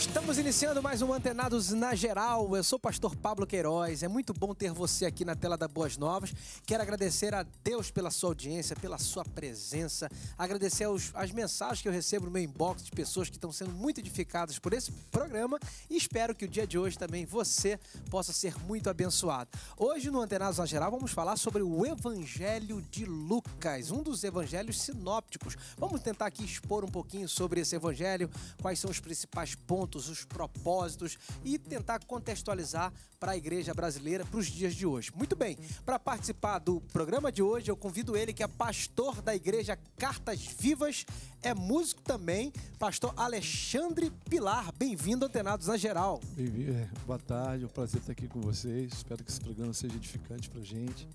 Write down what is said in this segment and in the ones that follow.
Estamos iniciando mais um Antenados na Geral. Eu sou o pastor Pablo Queiroz. É muito bom ter você aqui na tela da Boas Novas. Quero agradecer a Deus pela sua audiência, pela sua presença. Agradecer aos, as mensagens que eu recebo no meu inbox de pessoas que estão sendo muito edificadas por esse programa. E espero que o dia de hoje também você possa ser muito abençoado. Hoje no Antenados na Geral vamos falar sobre o Evangelho de Lucas, um dos evangelhos sinópticos. Vamos tentar aqui expor um pouquinho sobre esse evangelho, quais são os principais pontos pontos, os propósitos e tentar contextualizar para a igreja brasileira para os dias de hoje. Muito bem, para participar do programa de hoje, eu convido ele que é pastor da igreja Cartas Vivas, é músico também, pastor Alexandre Pilar. Bem-vindo, Antenados na Geral. É, boa tarde, é um prazer estar aqui com vocês. Espero que esse programa seja edificante para a gente.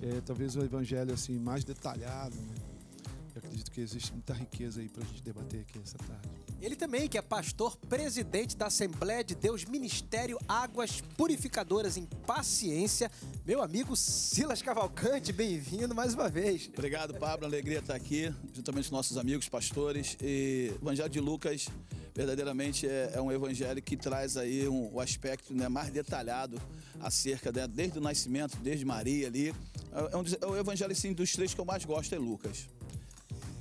É, talvez o um evangelho assim mais detalhado, né? Eu acredito que existe muita riqueza aí para a gente debater aqui essa tarde. Ele também, que é pastor presidente da Assembleia de Deus Ministério Águas Purificadoras em Paciência, meu amigo Silas Cavalcante, bem-vindo mais uma vez. Obrigado, Pablo, é alegria estar aqui, juntamente com nossos amigos pastores. E o Evangelho de Lucas, verdadeiramente, é, é um evangelho que traz aí um, um aspecto né, mais detalhado acerca, né, desde o nascimento, desde Maria ali. É, é um, é evangelho, assim, dos três que eu mais gosto, é Lucas.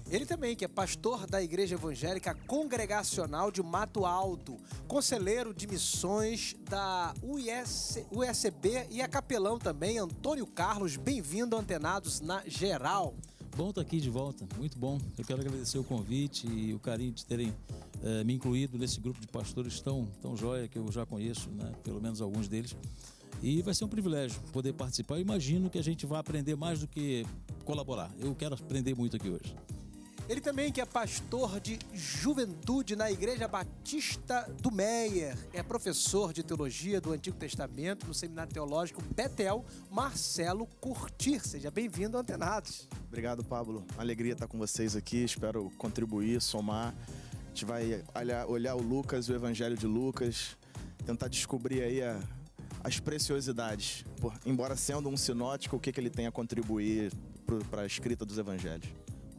Ele também, que é pastor da Igreja Evangélica Congregacional de Mato Alto, conselheiro de missões da US, USB e é capelão também, Antônio Carlos. Bem-vindo, Antenados na Geral. Bom estar aqui de volta, muito bom. Eu quero agradecer o convite e o carinho de terem é, me incluído nesse grupo de pastores tão, tão jóia que eu já conheço, né? pelo menos alguns deles. E vai ser um privilégio poder participar. Eu imagino que a gente vai aprender mais do que colaborar. Eu quero aprender muito aqui hoje. Ele também que é pastor de juventude na Igreja Batista do Meyer. É professor de teologia do Antigo Testamento no Seminário Teológico Betel, Marcelo Curtir. Seja bem-vindo, Antenados. Obrigado, Pablo. Uma alegria estar com vocês aqui. Espero contribuir, somar. A gente vai olhar, olhar o Lucas, o Evangelho de Lucas, tentar descobrir aí a, as preciosidades, Por, embora sendo um sinótico, o que, que ele tem a contribuir para a escrita dos evangelhos.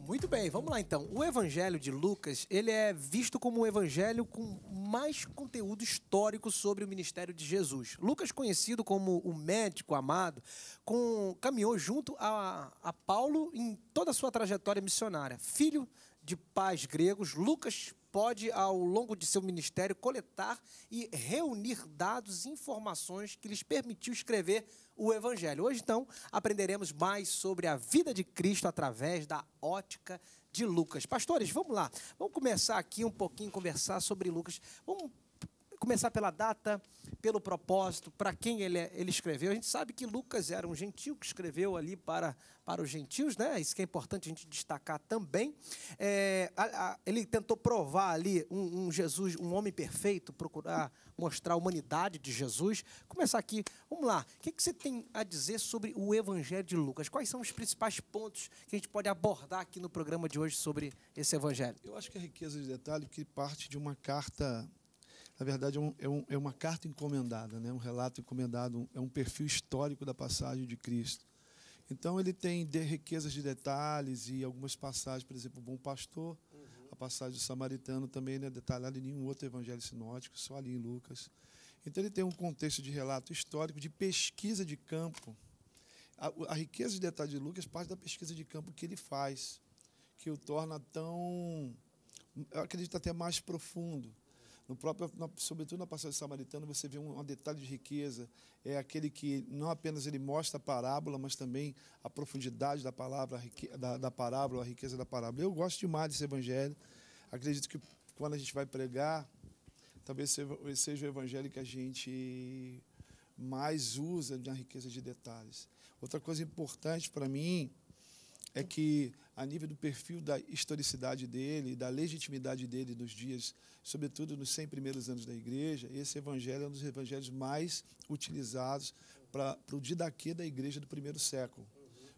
Muito bem, vamos lá então. O Evangelho de Lucas, ele é visto como o um evangelho com mais conteúdo histórico sobre o ministério de Jesus. Lucas, conhecido como o médico amado, com, caminhou junto a, a Paulo em toda a sua trajetória missionária. Filho de pais gregos, Lucas pode, ao longo de seu ministério, coletar e reunir dados e informações que lhes permitiu escrever o Evangelho. Hoje, então, aprenderemos mais sobre a vida de Cristo através da ótica de Lucas. Pastores, vamos lá. Vamos começar aqui um pouquinho, conversar sobre Lucas. Vamos começar pela data, pelo propósito, para quem ele, é, ele escreveu. A gente sabe que Lucas era um gentil que escreveu ali para, para os gentios, né? Isso que é importante a gente destacar também. É, a, a, ele tentou provar ali um, um, Jesus, um homem perfeito, procurar mostrar a humanidade de Jesus. Começar aqui, vamos lá. O que, que você tem a dizer sobre o Evangelho de Lucas? Quais são os principais pontos que a gente pode abordar aqui no programa de hoje sobre esse Evangelho? Eu acho que a riqueza de detalhe que parte de uma carta na verdade, é, um, é, um, é, uma carta encomendada, né? um relato encomendado, um, é um perfil histórico da passagem de Cristo. Então, ele tem de riquezas de detalhes e algumas passagens, por exemplo, o Bom Pastor, uhum. a passagem do Samaritano também não é detalhada em nenhum outro evangelho sinótico, só ali em Lucas. Então, ele tem um contexto de relato histórico, de pesquisa de campo. A, a riqueza de detalhes de Lucas parte da pesquisa de campo que ele faz, que o torna tão, eu acredito, até mais profundo no próprio, na, sobretudo na passagem samaritana, você vê um, um, detalhe de riqueza. É aquele que não apenas ele mostra a parábola, mas também a profundidade da palavra, da, da, parábola, a riqueza da parábola. Eu gosto demais desse evangelho. Acredito que quando a gente vai pregar, talvez seja o evangelho que a gente mais usa na riqueza de detalhes. Outra coisa importante para mim é que a nível do perfil da historicidade dele, da legitimidade dele nos dias, sobretudo nos 100 primeiros anos da igreja, esse evangelho é um dos evangelhos mais utilizados para o didaquê da igreja do primeiro século,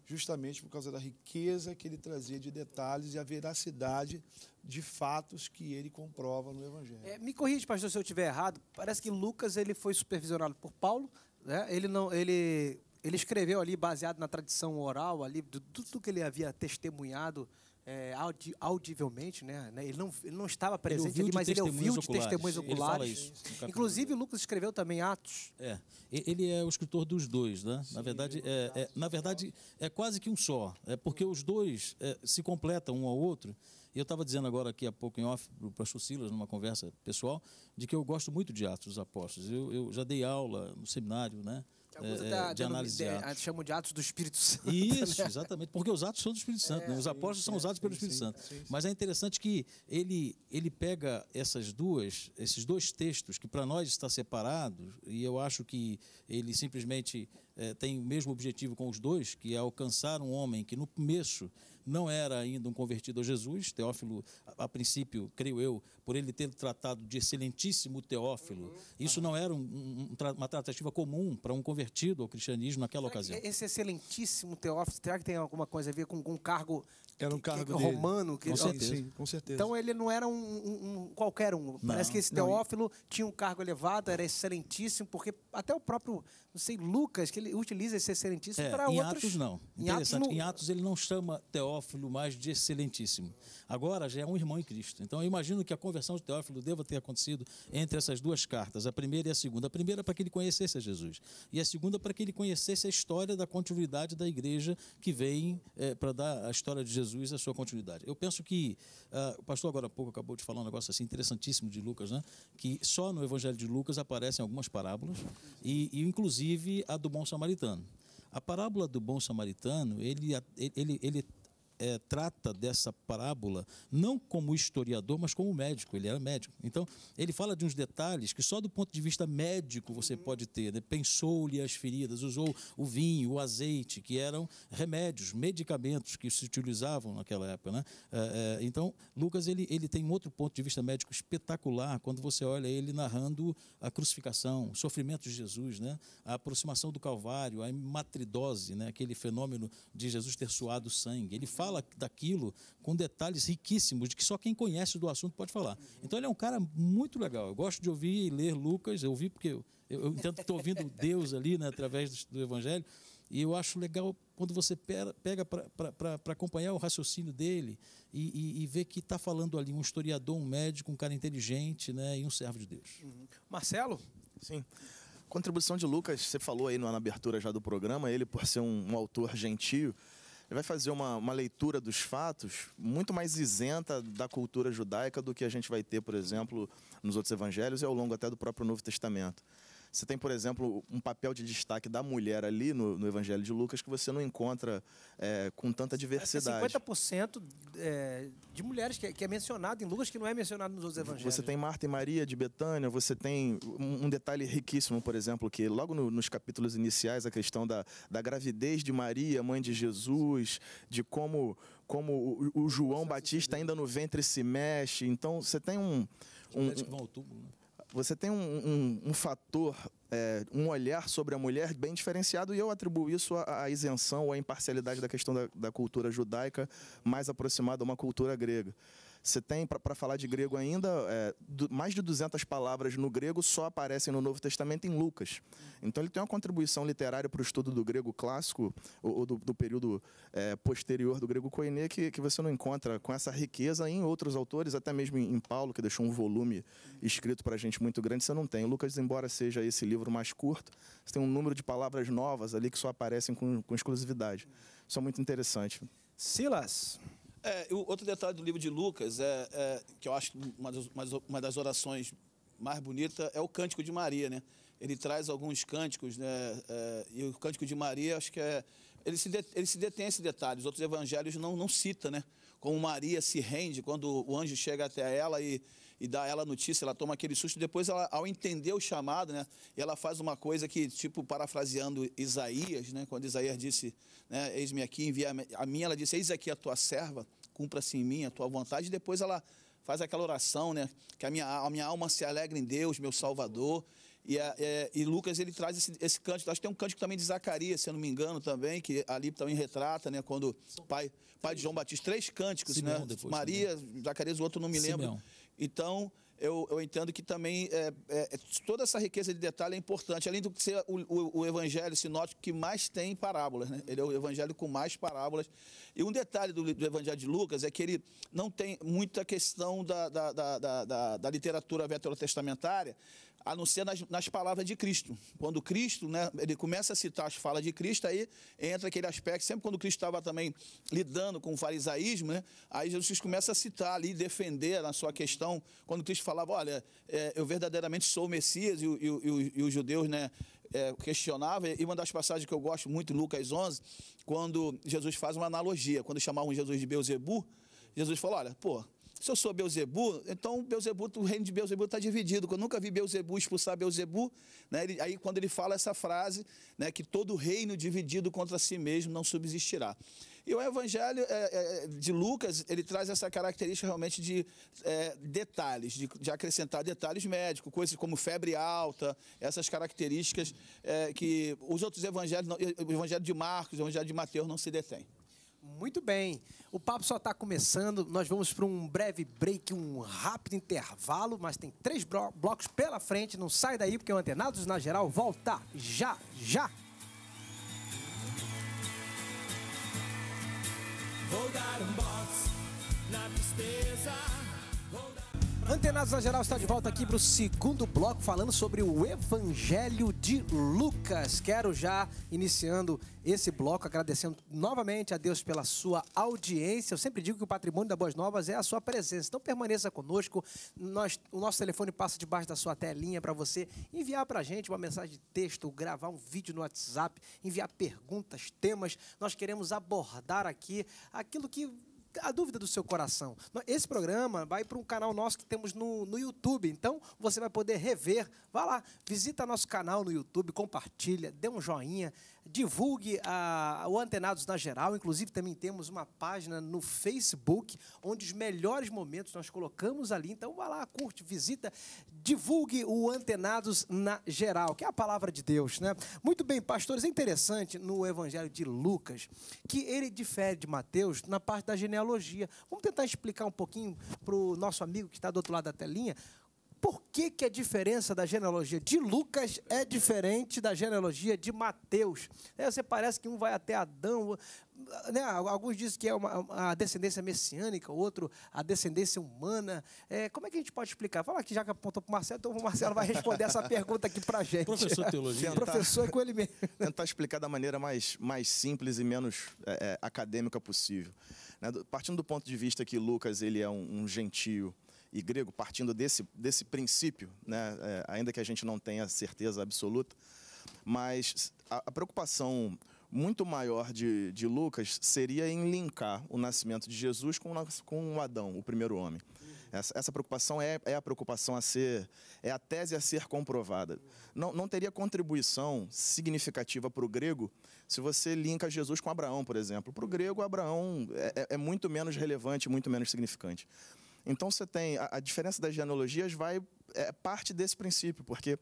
justamente por causa da riqueza que ele trazia de detalhes e a veracidade de fatos que ele comprova no evangelho. É, me corrija, pastor, se eu estiver errado, parece que Lucas ele foi supervisionado por Paulo, né? ele não... ele ele escreveu ali baseado na tradição oral ali de tudo que ele havia testemunhado é, audi, audivelmente, né? né ele não, ele não estava presente ali, mas ele ouviu de testemunhos oculares. Isso, Inclusive, Lucas escreveu também Atos. É, ele é o escritor dos dois, né? Sim, na verdade, é, é, é, na verdade é quase que um só, é porque os dois é, se completam um ao outro. Eu estava dizendo agora aqui há pouco em off para Chucilas, numa conversa pessoal, de que eu gosto muito de Atos dos Apóstolos. Eu, eu já dei aula no seminário, né? é, é, é de análise de atos. Ah, chamam de atos do Espírito Santo. Né? Isso, né? exatamente, porque os atos são do Espírito Santo, é, né? os é apóstolos são usados é, pelo Espírito sim, Santo. Sim, Mas é interessante que ele, ele pega essas duas, esses dois textos que para nós está separado, e eu acho que ele simplesmente eh, tem o mesmo objetivo com os dois, que é alcançar um homem que no começo não era ainda um convertido a Jesus. Teófilo, a, a princípio, creio eu, por ele ter tratado de excelentíssimo Teófilo, uhum. isso não era um, um, uma tratativa comum para um convertido ao cristianismo naquela ocasião. Esse excelentíssimo Teófilo, será que tem alguma coisa a ver com um cargo era um cargo que, romano. Que, com, certeza. Sim, com certeza. Então ele não era um, um, um qualquer um. Não, Parece que esse Teófilo não. tinha um cargo elevado, era excelentíssimo, porque até o próprio, não sei, Lucas, que ele utiliza esse excelentíssimo é, para em outros... Atos, não. Em Interessante. Atos, não. Em Atos ele não chama Teófilo mais de excelentíssimo. Agora já é um irmão em Cristo. Então eu imagino que a conversão de Teófilo deva ter acontecido entre essas duas cartas, a primeira e a segunda. A primeira é para que ele conhecesse a Jesus e a segunda para que ele conhecesse a história da continuidade da igreja que vem é, eh, para dar a história de Jesus Jesus a sua continuidade. Eu penso que, uh, o pastor agora há pouco acabou de falar um negócio assim interessantíssimo de Lucas, né? que só no Evangelho de Lucas aparecem algumas parábolas, e, e inclusive a do bom samaritano. A parábola do bom samaritano, ele, ele, ele é, trata dessa parábola não como historiador, mas como médico. Ele era médico. Então, ele fala de uns detalhes que só do ponto de vista médico você uhum. pode ter. Né? Pensou-lhe as feridas, usou o vinho, o azeite, que eram remédios, medicamentos que se utilizavam naquela época. Né? É, é, então, Lucas ele, ele tem um outro ponto de vista médico espetacular quando você olha ele narrando a crucificação, o sofrimento de Jesus, né? a aproximação do Calvário, a matridose, né? aquele fenômeno de Jesus ter suado sangue. Ele fala fala daquilo com detalhes riquíssimos, de que só quem conhece do assunto pode falar. Então ele é um cara muito legal. Eu gosto de ouvir e ler Lucas, eu ouvi porque eu, eu, eu entendo que estou ouvindo Deus ali, né, através do, do Evangelho. E eu acho legal quando você pega para acompanhar o raciocínio dele e, e, e ver que está falando ali um historiador, um médico, um cara inteligente né, e um servo de Deus. Uhum. Marcelo? Sim. Contribuição de Lucas, você falou aí na abertura já do programa, ele por ser um, um autor gentil, ele vai fazer uma, uma leitura dos fatos muito mais isenta da cultura judaica do que a gente vai ter, por exemplo, nos outros evangelhos e ao longo até do próprio Novo Testamento. Você tem, por exemplo, um papel de destaque da mulher ali no, no Evangelho de Lucas que você não encontra é, com tanta é diversidade. É 50% é, de mulheres, que é, que é, mencionado em Lucas, que não é mencionado nos outros evangelhos. Você tem Marta e Maria de Betânia, você tem um, detalhe riquíssimo, por exemplo, que logo no, nos capítulos iniciais, a questão da, da gravidez de Maria, mãe de Jesus, de como, como o, o João Batista ainda no ventre se mexe. Então, você tem um... um, um... vão ao túmulo, né? você tem um, um, um fator, é, um olhar sobre a mulher bem diferenciado, e eu atribuo isso à, à isenção ou à imparcialidade da questão da, da cultura judaica mais aproximada a uma cultura grega. Você tem, para falar de grego ainda, é, do, mais de 200 palavras no grego só aparecem no Novo Testamento em Lucas. Então ele tem uma contribuição literária para o estudo do grego clássico, ou, ou do, do, período é, posterior do grego coenê que, que você não encontra com essa riqueza em outros autores, até mesmo em, em Paulo, que deixou um volume escrito para a gente muito grande, você não tem. Lucas, embora seja esse livro mais curto, você tem um número de palavras novas ali que só aparecem com, com exclusividade. Isso é muito interessante. Silas. É, outro detalhe do livro de Lucas, é, é que eu acho uma das, uma das orações mais bonita é o Cântico de Maria, né? Ele traz alguns cânticos, né? É, e o Cântico de Maria, acho que é. Ele se, de, ele se detém esse detalhe, os outros evangelhos não, não cita, né? Como Maria se rende quando o anjo chega até ela e, e dá ela a notícia, ela toma aquele susto. Depois, ela, ao entender o chamado, né, ela faz uma coisa que, tipo, parafraseando Isaías, né, quando Isaías disse, né, eis-me aqui, envia a mim, ela disse, eis aqui a tua serva, cumpra-se em mim a tua vontade. E depois ela faz aquela oração, né, que a minha, a minha alma se alegre em Deus, meu Salvador. E, a, é, e Lucas, ele traz esse, esse cântico. Acho que tem um cântico também de Zacarias, se eu não me engano, também, que ali também retrata, né, quando pai, pai de João Batista, três cânticos, Simeão né? Depois, Maria, Simeão. Zacarias, o outro não me lembro. Simeão então, eu, eu entendo que também é, é, é, toda essa riqueza de detalhe é importante, além de ser o, o, o, evangelho sinótico que mais tem parábolas, né? Ele é o evangelho com mais parábolas. E um detalhe do, do evangelho de Lucas é que ele não tem muita questão da, da, da, da, da literatura veterotestamentária, a não ser nas, nas, palavras de Cristo. Quando Cristo, né, ele começa a citar as falas de Cristo, aí entra aquele aspecto, sempre quando Cristo estava também lidando com o farisaísmo, né, aí Jesus começa a citar ali, defender na sua questão, quando Cristo falava, olha, é, eu verdadeiramente sou o Messias, e, e, e, e os judeus né, é, questionavam, e uma das passagens que eu gosto muito, Lucas 11, quando Jesus faz uma analogia, quando chamavam Jesus de Beuzebu, Jesus falou, olha, pô, se eu sou Beuzebu, então Beuzebu, o reino de Beuzebu está dividido. Eu nunca vi Beuzebu expulsar Beuzebu. Né? Ele, aí quando ele fala essa frase, né, que todo reino dividido contra si mesmo não subsistirá. E o evangelho é, é, de Lucas, ele traz essa característica realmente de é, detalhes, de, de, acrescentar detalhes médicos, coisas como febre alta, essas características é, que os outros evangelhos, o evangelho de Marcos, o evangelho de Mateus não se detém. Muito bem. O papo só está começando. Nós vamos para um breve break, um rápido intervalo, mas tem três blocos pela frente. Não sai daí, porque o Antenados na Geral volta já, já. Vou dar um box na tristeza. Antenados na Geral está de volta aqui para o segundo bloco falando sobre o Evangelho de Lucas. Quero já, iniciando esse bloco, agradecendo novamente a Deus pela sua audiência. Eu sempre digo que o patrimônio da Boas Novas é a sua presença. Então permaneça conosco. Nós, o nosso telefone passa debaixo da sua telinha para você enviar para a gente uma mensagem de texto, gravar um vídeo no WhatsApp, enviar perguntas, temas. Nós queremos abordar aqui aquilo que a dúvida do seu coração. Esse programa vai para um canal nosso que temos no, no YouTube, então você vai poder rever. Vá lá, visita nosso canal no YouTube, compartilha, dê um joinha, divulgue a, o Antenados na geral. Inclusive, também temos uma página no Facebook, onde os melhores momentos nós colocamos ali. Então, vá lá, curte, visita, divulgue o Antenados na geral, que é a palavra de Deus. Né? Muito bem, pastores, é interessante no Evangelho de Lucas que ele difere de Mateus na parte da genealogia. Vamos tentar explicar um pouquinho para o nosso amigo que está do outro lado da telinha por que, que a diferença da genealogia de Lucas é diferente da genealogia de Mateus? É, você parece que um vai até Adão, né? alguns dizem que é uma, a descendência messiânica, outro a descendência humana. É, como é que a gente pode explicar? Fala aqui, já que apontou para o Marcelo, então o Marcelo vai responder essa pergunta aqui para a gente. Professor de Teologia. Tentar, Professor é com ele mesmo. Tentar explicar da maneira mais, mais simples e menos é, é acadêmica possível. Né? Partindo do ponto de vista que Lucas ele é um, um gentio, e grego, partindo desse, desse princípio, né, é, ainda que a gente não tenha certeza absoluta, mas a, a preocupação muito maior de, de, Lucas seria em linkar o nascimento de Jesus com, com Adão, o primeiro homem. Essa, essa preocupação é, é, a preocupação a ser, é a tese a ser comprovada. Não, não teria contribuição significativa para o grego se você linka Jesus com Abraão, por exemplo. Para o grego, Abraão é, é, é muito menos relevante, muito menos significante. Então você tem a, a diferença das genealogias vai é, parte desse princípio, porque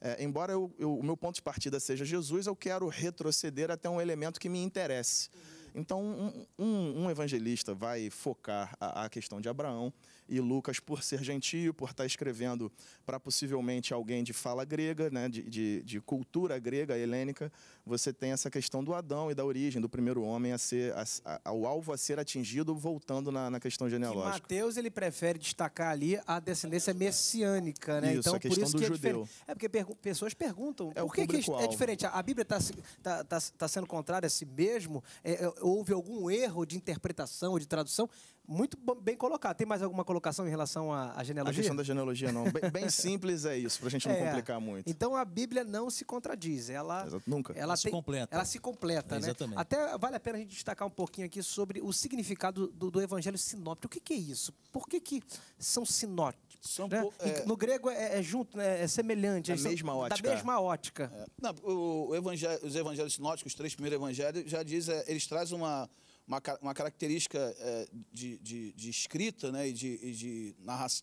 é, embora eu, eu, o meu ponto de partida seja Jesus, eu quero retroceder até um elemento que me interesse. Então, um, um, um evangelista vai focar a, a, questão de Abraão e Lucas, por ser gentio, por estar tá escrevendo para possivelmente alguém de fala grega, né, de, de, de, cultura grega, helênica, você tem essa questão do Adão e da origem do primeiro homem a ser, a, a, ao alvo a ser atingido, voltando na, na questão genealógica. E Mateus ele prefere destacar ali a descendência messiânica, né? Isso, então, a questão por isso do que é judeu. É, é porque per... pessoas perguntam é por que, que é diferente. A Bíblia está tá, tá, tá, sendo contrária a si mesmo? É, é houve algum erro de interpretação, de tradução? Muito bem colocado. Tem mais alguma colocação? colocação em relação à, à genealogia? A questão da genealogia, não. Bem, bem simples é isso, para a gente não é, complicar muito. Então a Bíblia não se contradiz, ela. Exato, nunca. Ela, ela tem, se completa. Ela se completa, é, né? Exatamente. Até vale a pena a gente destacar um pouquinho aqui sobre o significado do, do evangelho sinóptico. O que, que é isso? Por que, que são sinópticos? São né? É no grego é, é, junto, né? é semelhante. É da mesma são, ótica. Da mesma ótica. Não, o, o evangelho, os evangelhos sinópticos, os três primeiros evangelhos, já diz, eles trazem uma uma, uma característica é, de, de, de, escrita né, e de, e de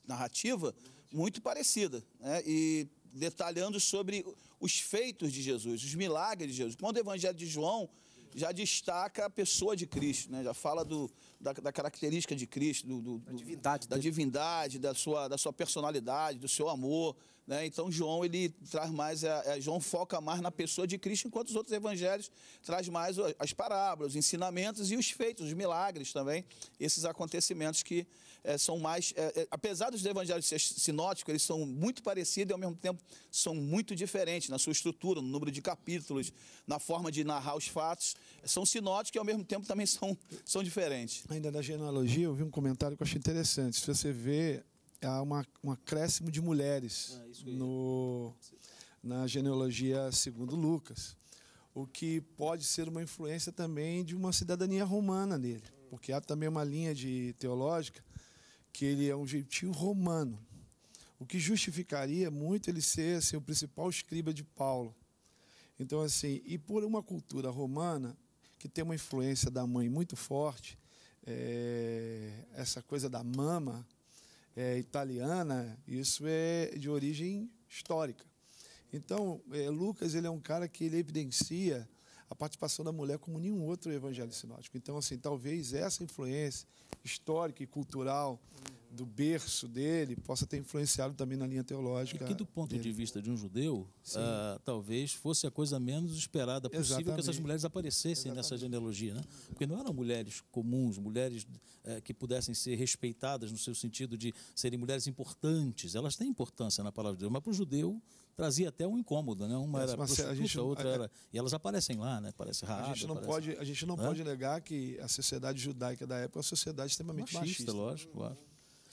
narrativa muito parecida. Né, e detalhando sobre os feitos de Jesus, os milagres de Jesus. Quando o Evangelho de João já destaca a pessoa de Cristo, né? já fala do, da, da característica de Cristo, do, do, da divindade, da, divindade da, sua, da sua personalidade, do seu amor, né? Então João ele traz mais, a, é, a é, João foca mais na pessoa de Cristo, enquanto os outros evangelhos traz mais as parábolas, os ensinamentos e os feitos, os milagres também, esses acontecimentos que é, são mais, é, é, apesar dos evangelhos ser sinóticos, eles são muito parecidos e ao mesmo tempo são muito diferentes na sua estrutura, no número de capítulos, na forma de narrar os fatos, são sinóticos e ao mesmo tempo também são, são diferentes. Ainda na genealogia, eu vi um comentário que eu achei interessante. Se você vê há uma, um acréscimo de mulheres ah, no, na genealogia segundo Lucas, o que pode ser uma influência também de uma cidadania romana nele, porque há também uma linha de teológica que ele é um gentil romano, o que justificaria muito ele ser assim, o principal escriba de Paulo. Então assim, e por uma cultura romana que tem uma influência da mãe muito forte, é, essa coisa da mama é, italiana, isso é de origem histórica. Então, é, Lucas ele é um cara que ele evidencia a participação da mulher como nenhum outro evangelho sinótico. Então, assim, talvez essa influência histórica e cultural do berço dele possa ter influenciado também na linha teológica. E que do ponto dele. de vista de um judeu, uh, talvez fosse a coisa menos esperada possível Exatamente. que essas mulheres aparecessem Exatamente. nessa genealogia, né? Porque não eram mulheres comuns, mulheres uh, que pudessem ser respeitadas no seu sentido de serem mulheres importantes. Elas têm importância na palavra de Deus, mas para o judeu trazia até um incômodo, né? Uma é, era mas, é, prostituta, gente, a outra é, era e elas aparecem lá, né? Parece raro. A gente não aparece... pode, a gente não, pode negar que a sociedade judaica da época é uma sociedade extremamente machista, machista. lógico, claro.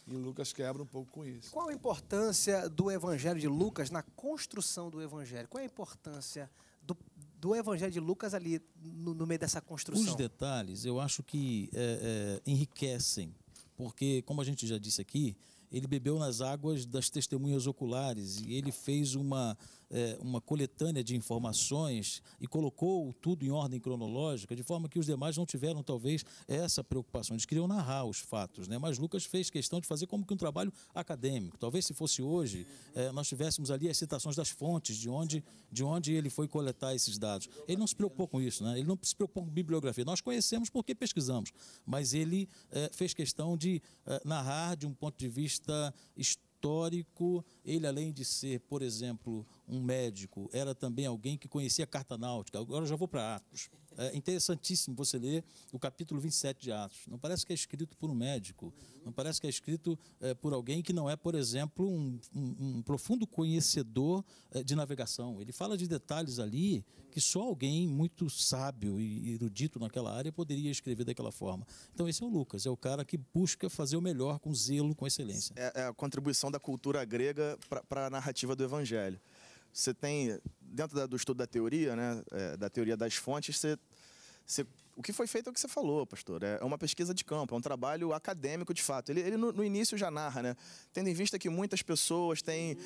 E Lucas quebra um pouco com isso. Qual a importância do Evangelho de Lucas na construção do Evangelho? Qual a importância do, do Evangelho de Lucas ali no, no, meio dessa construção? Os detalhes eu acho que é, é, enriquecem, porque, como a gente já disse aqui, ele bebeu nas águas das testemunhas oculares e ele fez uma eh, uma coletânea de informações e colocou tudo em ordem cronológica, de forma que os demais não tiveram, talvez, essa preocupação. Eles queriam narrar os fatos, né? mas Lucas fez questão de fazer como que um trabalho acadêmico. Talvez se fosse hoje, eh, nós tivéssemos ali as citações das fontes, de onde, de onde ele foi coletar esses dados. Ele não se preocupou com isso, né? ele não se preocupou com bibliografia. Nós conhecemos porque pesquisamos, mas ele eh, fez questão de narrar de um ponto de vista histórico histórico, ele além de ser, por exemplo, um médico, era também alguém que conhecia a carta náutica. Agora já vou para Atos. É interessantíssimo você ler o capítulo 27 de Atos. Não parece que é escrito por um médico, não parece que é escrito é, por alguém que não é, por exemplo, um, um, um profundo conhecedor é, de navegação. Ele fala de detalhes ali que só alguém muito sábio e erudito naquela área poderia escrever daquela forma. Então, esse é o Lucas, é o cara que busca fazer o melhor com zelo, com excelência. É, é a contribuição da cultura grega para a narrativa do evangelho. Você tem dentro da, do estudo da teoria, né, é, da teoria das fontes, você, você, o que foi feito é o que você falou, pastor. É, é uma pesquisa de campo, é um trabalho acadêmico de fato. Ele, ele no, no, início já narra, né? Tendo em vista que muitas pessoas têm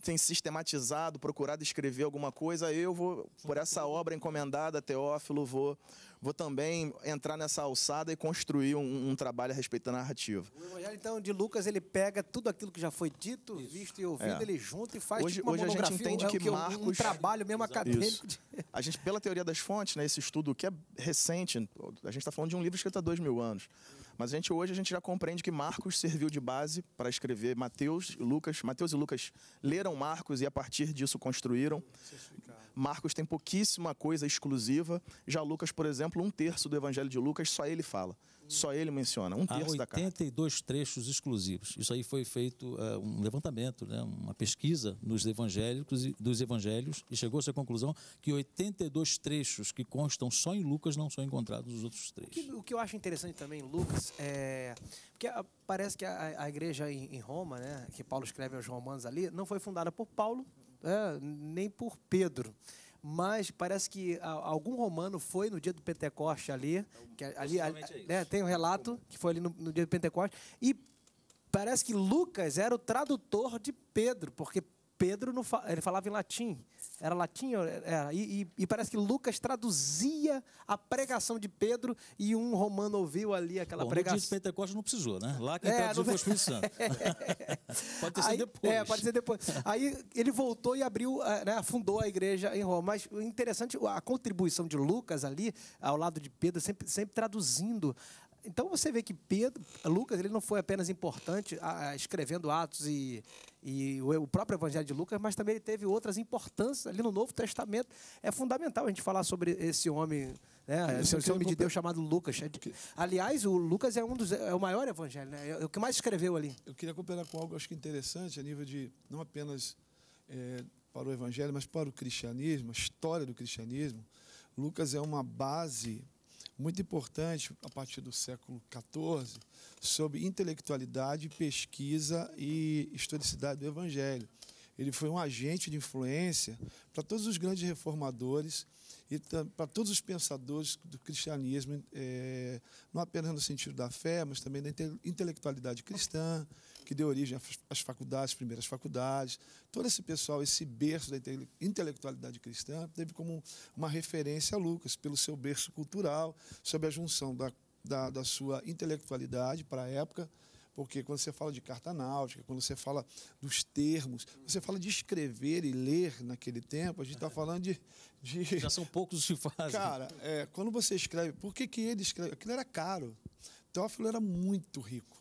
tem sistematizado, procurado escrever alguma coisa, eu vou, por essa obra encomendada a Teófilo, vou, vou também entrar nessa alçada e construir um, um trabalho a respeito da narrativa. O Evangelho, então, de Lucas, ele pega tudo aquilo que já foi dito, Isso. visto e ouvido, é. ele junta e faz hoje, tipo, uma hoje monografia, a gente entende é que, é Marcos... Um trabalho mesmo Exato. acadêmico. De... A gente, pela teoria das fontes, né, esse estudo que é recente, a gente está falando de um livro escrito há dois mil anos. Mas a gente hoje a gente já compreende que Marcos serviu de base para escrever Mateus, Lucas. Mateus e Lucas leram Marcos e a partir disso construíram. Marcos tem pouquíssima coisa exclusiva. Já Lucas, por exemplo, um terço do Evangelho de Lucas só ele fala. Só ele menciona, um terço da carta. 82 trechos exclusivos. Isso aí foi feito é, um levantamento, né, uma pesquisa nos evangélicos e, dos evangelhos e chegou-se à conclusão que 82 trechos que constam só em Lucas não são encontrados nos outros trechos. O que, o que eu acho interessante também em Lucas é porque a, ah, parece que a, a igreja em, em, Roma, né, que Paulo escreve aos romanos ali, não foi fundada por Paulo, é, nem por Pedro mas parece que algum romano foi no dia do Pentecoste ali, que ali, ali é né, tem um relato que foi ali no, no dia do Pentecoste, e parece que Lucas era o tradutor de Pedro, porque Pedro não fa... ele falava em latim, era latim, era... E, e, e, parece que Lucas traduzia a pregação de Pedro e um romano ouviu ali aquela Bom, pregação. No o de Pentecostes não precisou, né? Lá quem é, traduziu foi o Espírito Santo. pode ser depois. É, pode ser depois. Aí ele voltou e abriu, é, né, afundou a igreja em Roma. Mas interessante a contribuição de Lucas ali, ao lado de Pedro, sempre, sempre traduzindo então você vê que Pedro, Lucas ele não foi apenas importante a, a, escrevendo Atos e, e o, o, próprio Evangelho de Lucas, mas também ele teve outras importâncias ali no Novo Testamento. É fundamental a gente falar sobre esse homem, né, é esse, esse homem de Deus chamado Lucas. É aliás, o Lucas é um dos é o maior evangelho, né? É o que mais escreveu ali. Eu queria cooperar com algo acho que interessante a nível de não apenas é, para o Evangelho, mas para o cristianismo, a história do cristianismo. Lucas é uma base muito importante a partir do século XIV sobre intelectualidade, pesquisa e historicidade do Evangelho. Ele foi um agente de influência para todos os grandes reformadores e para todos os pensadores do cristianismo, é, não apenas no sentido da fé, mas também da intelectualidade cristã, que deu origem às faculdades, primeiras faculdades. Todo esse pessoal, esse berço da intelectualidade cristã, teve como uma referência a Lucas, pelo seu berço cultural, sob a junção da, da, da sua intelectualidade para a época, porque quando você fala de carta náutica, quando você fala dos termos, você fala de escrever e ler naquele tempo, a gente está falando de, de, Já são poucos os que fazem. Cara, é, quando você escreve, por que, que ele escreve? Aquilo era caro. Teófilo era muito rico.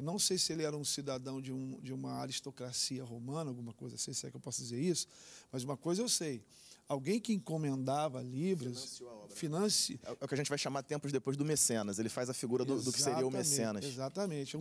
Eu não sei se ele era um cidadão de, um, de uma aristocracia romana, alguma coisa assim, se é que eu posso dizer isso, mas uma coisa eu sei alguém que encomendava livros, finance... É, é o que a gente vai chamar tempos depois do mecenas, ele faz a figura do, do que seria o mecenas. Exatamente,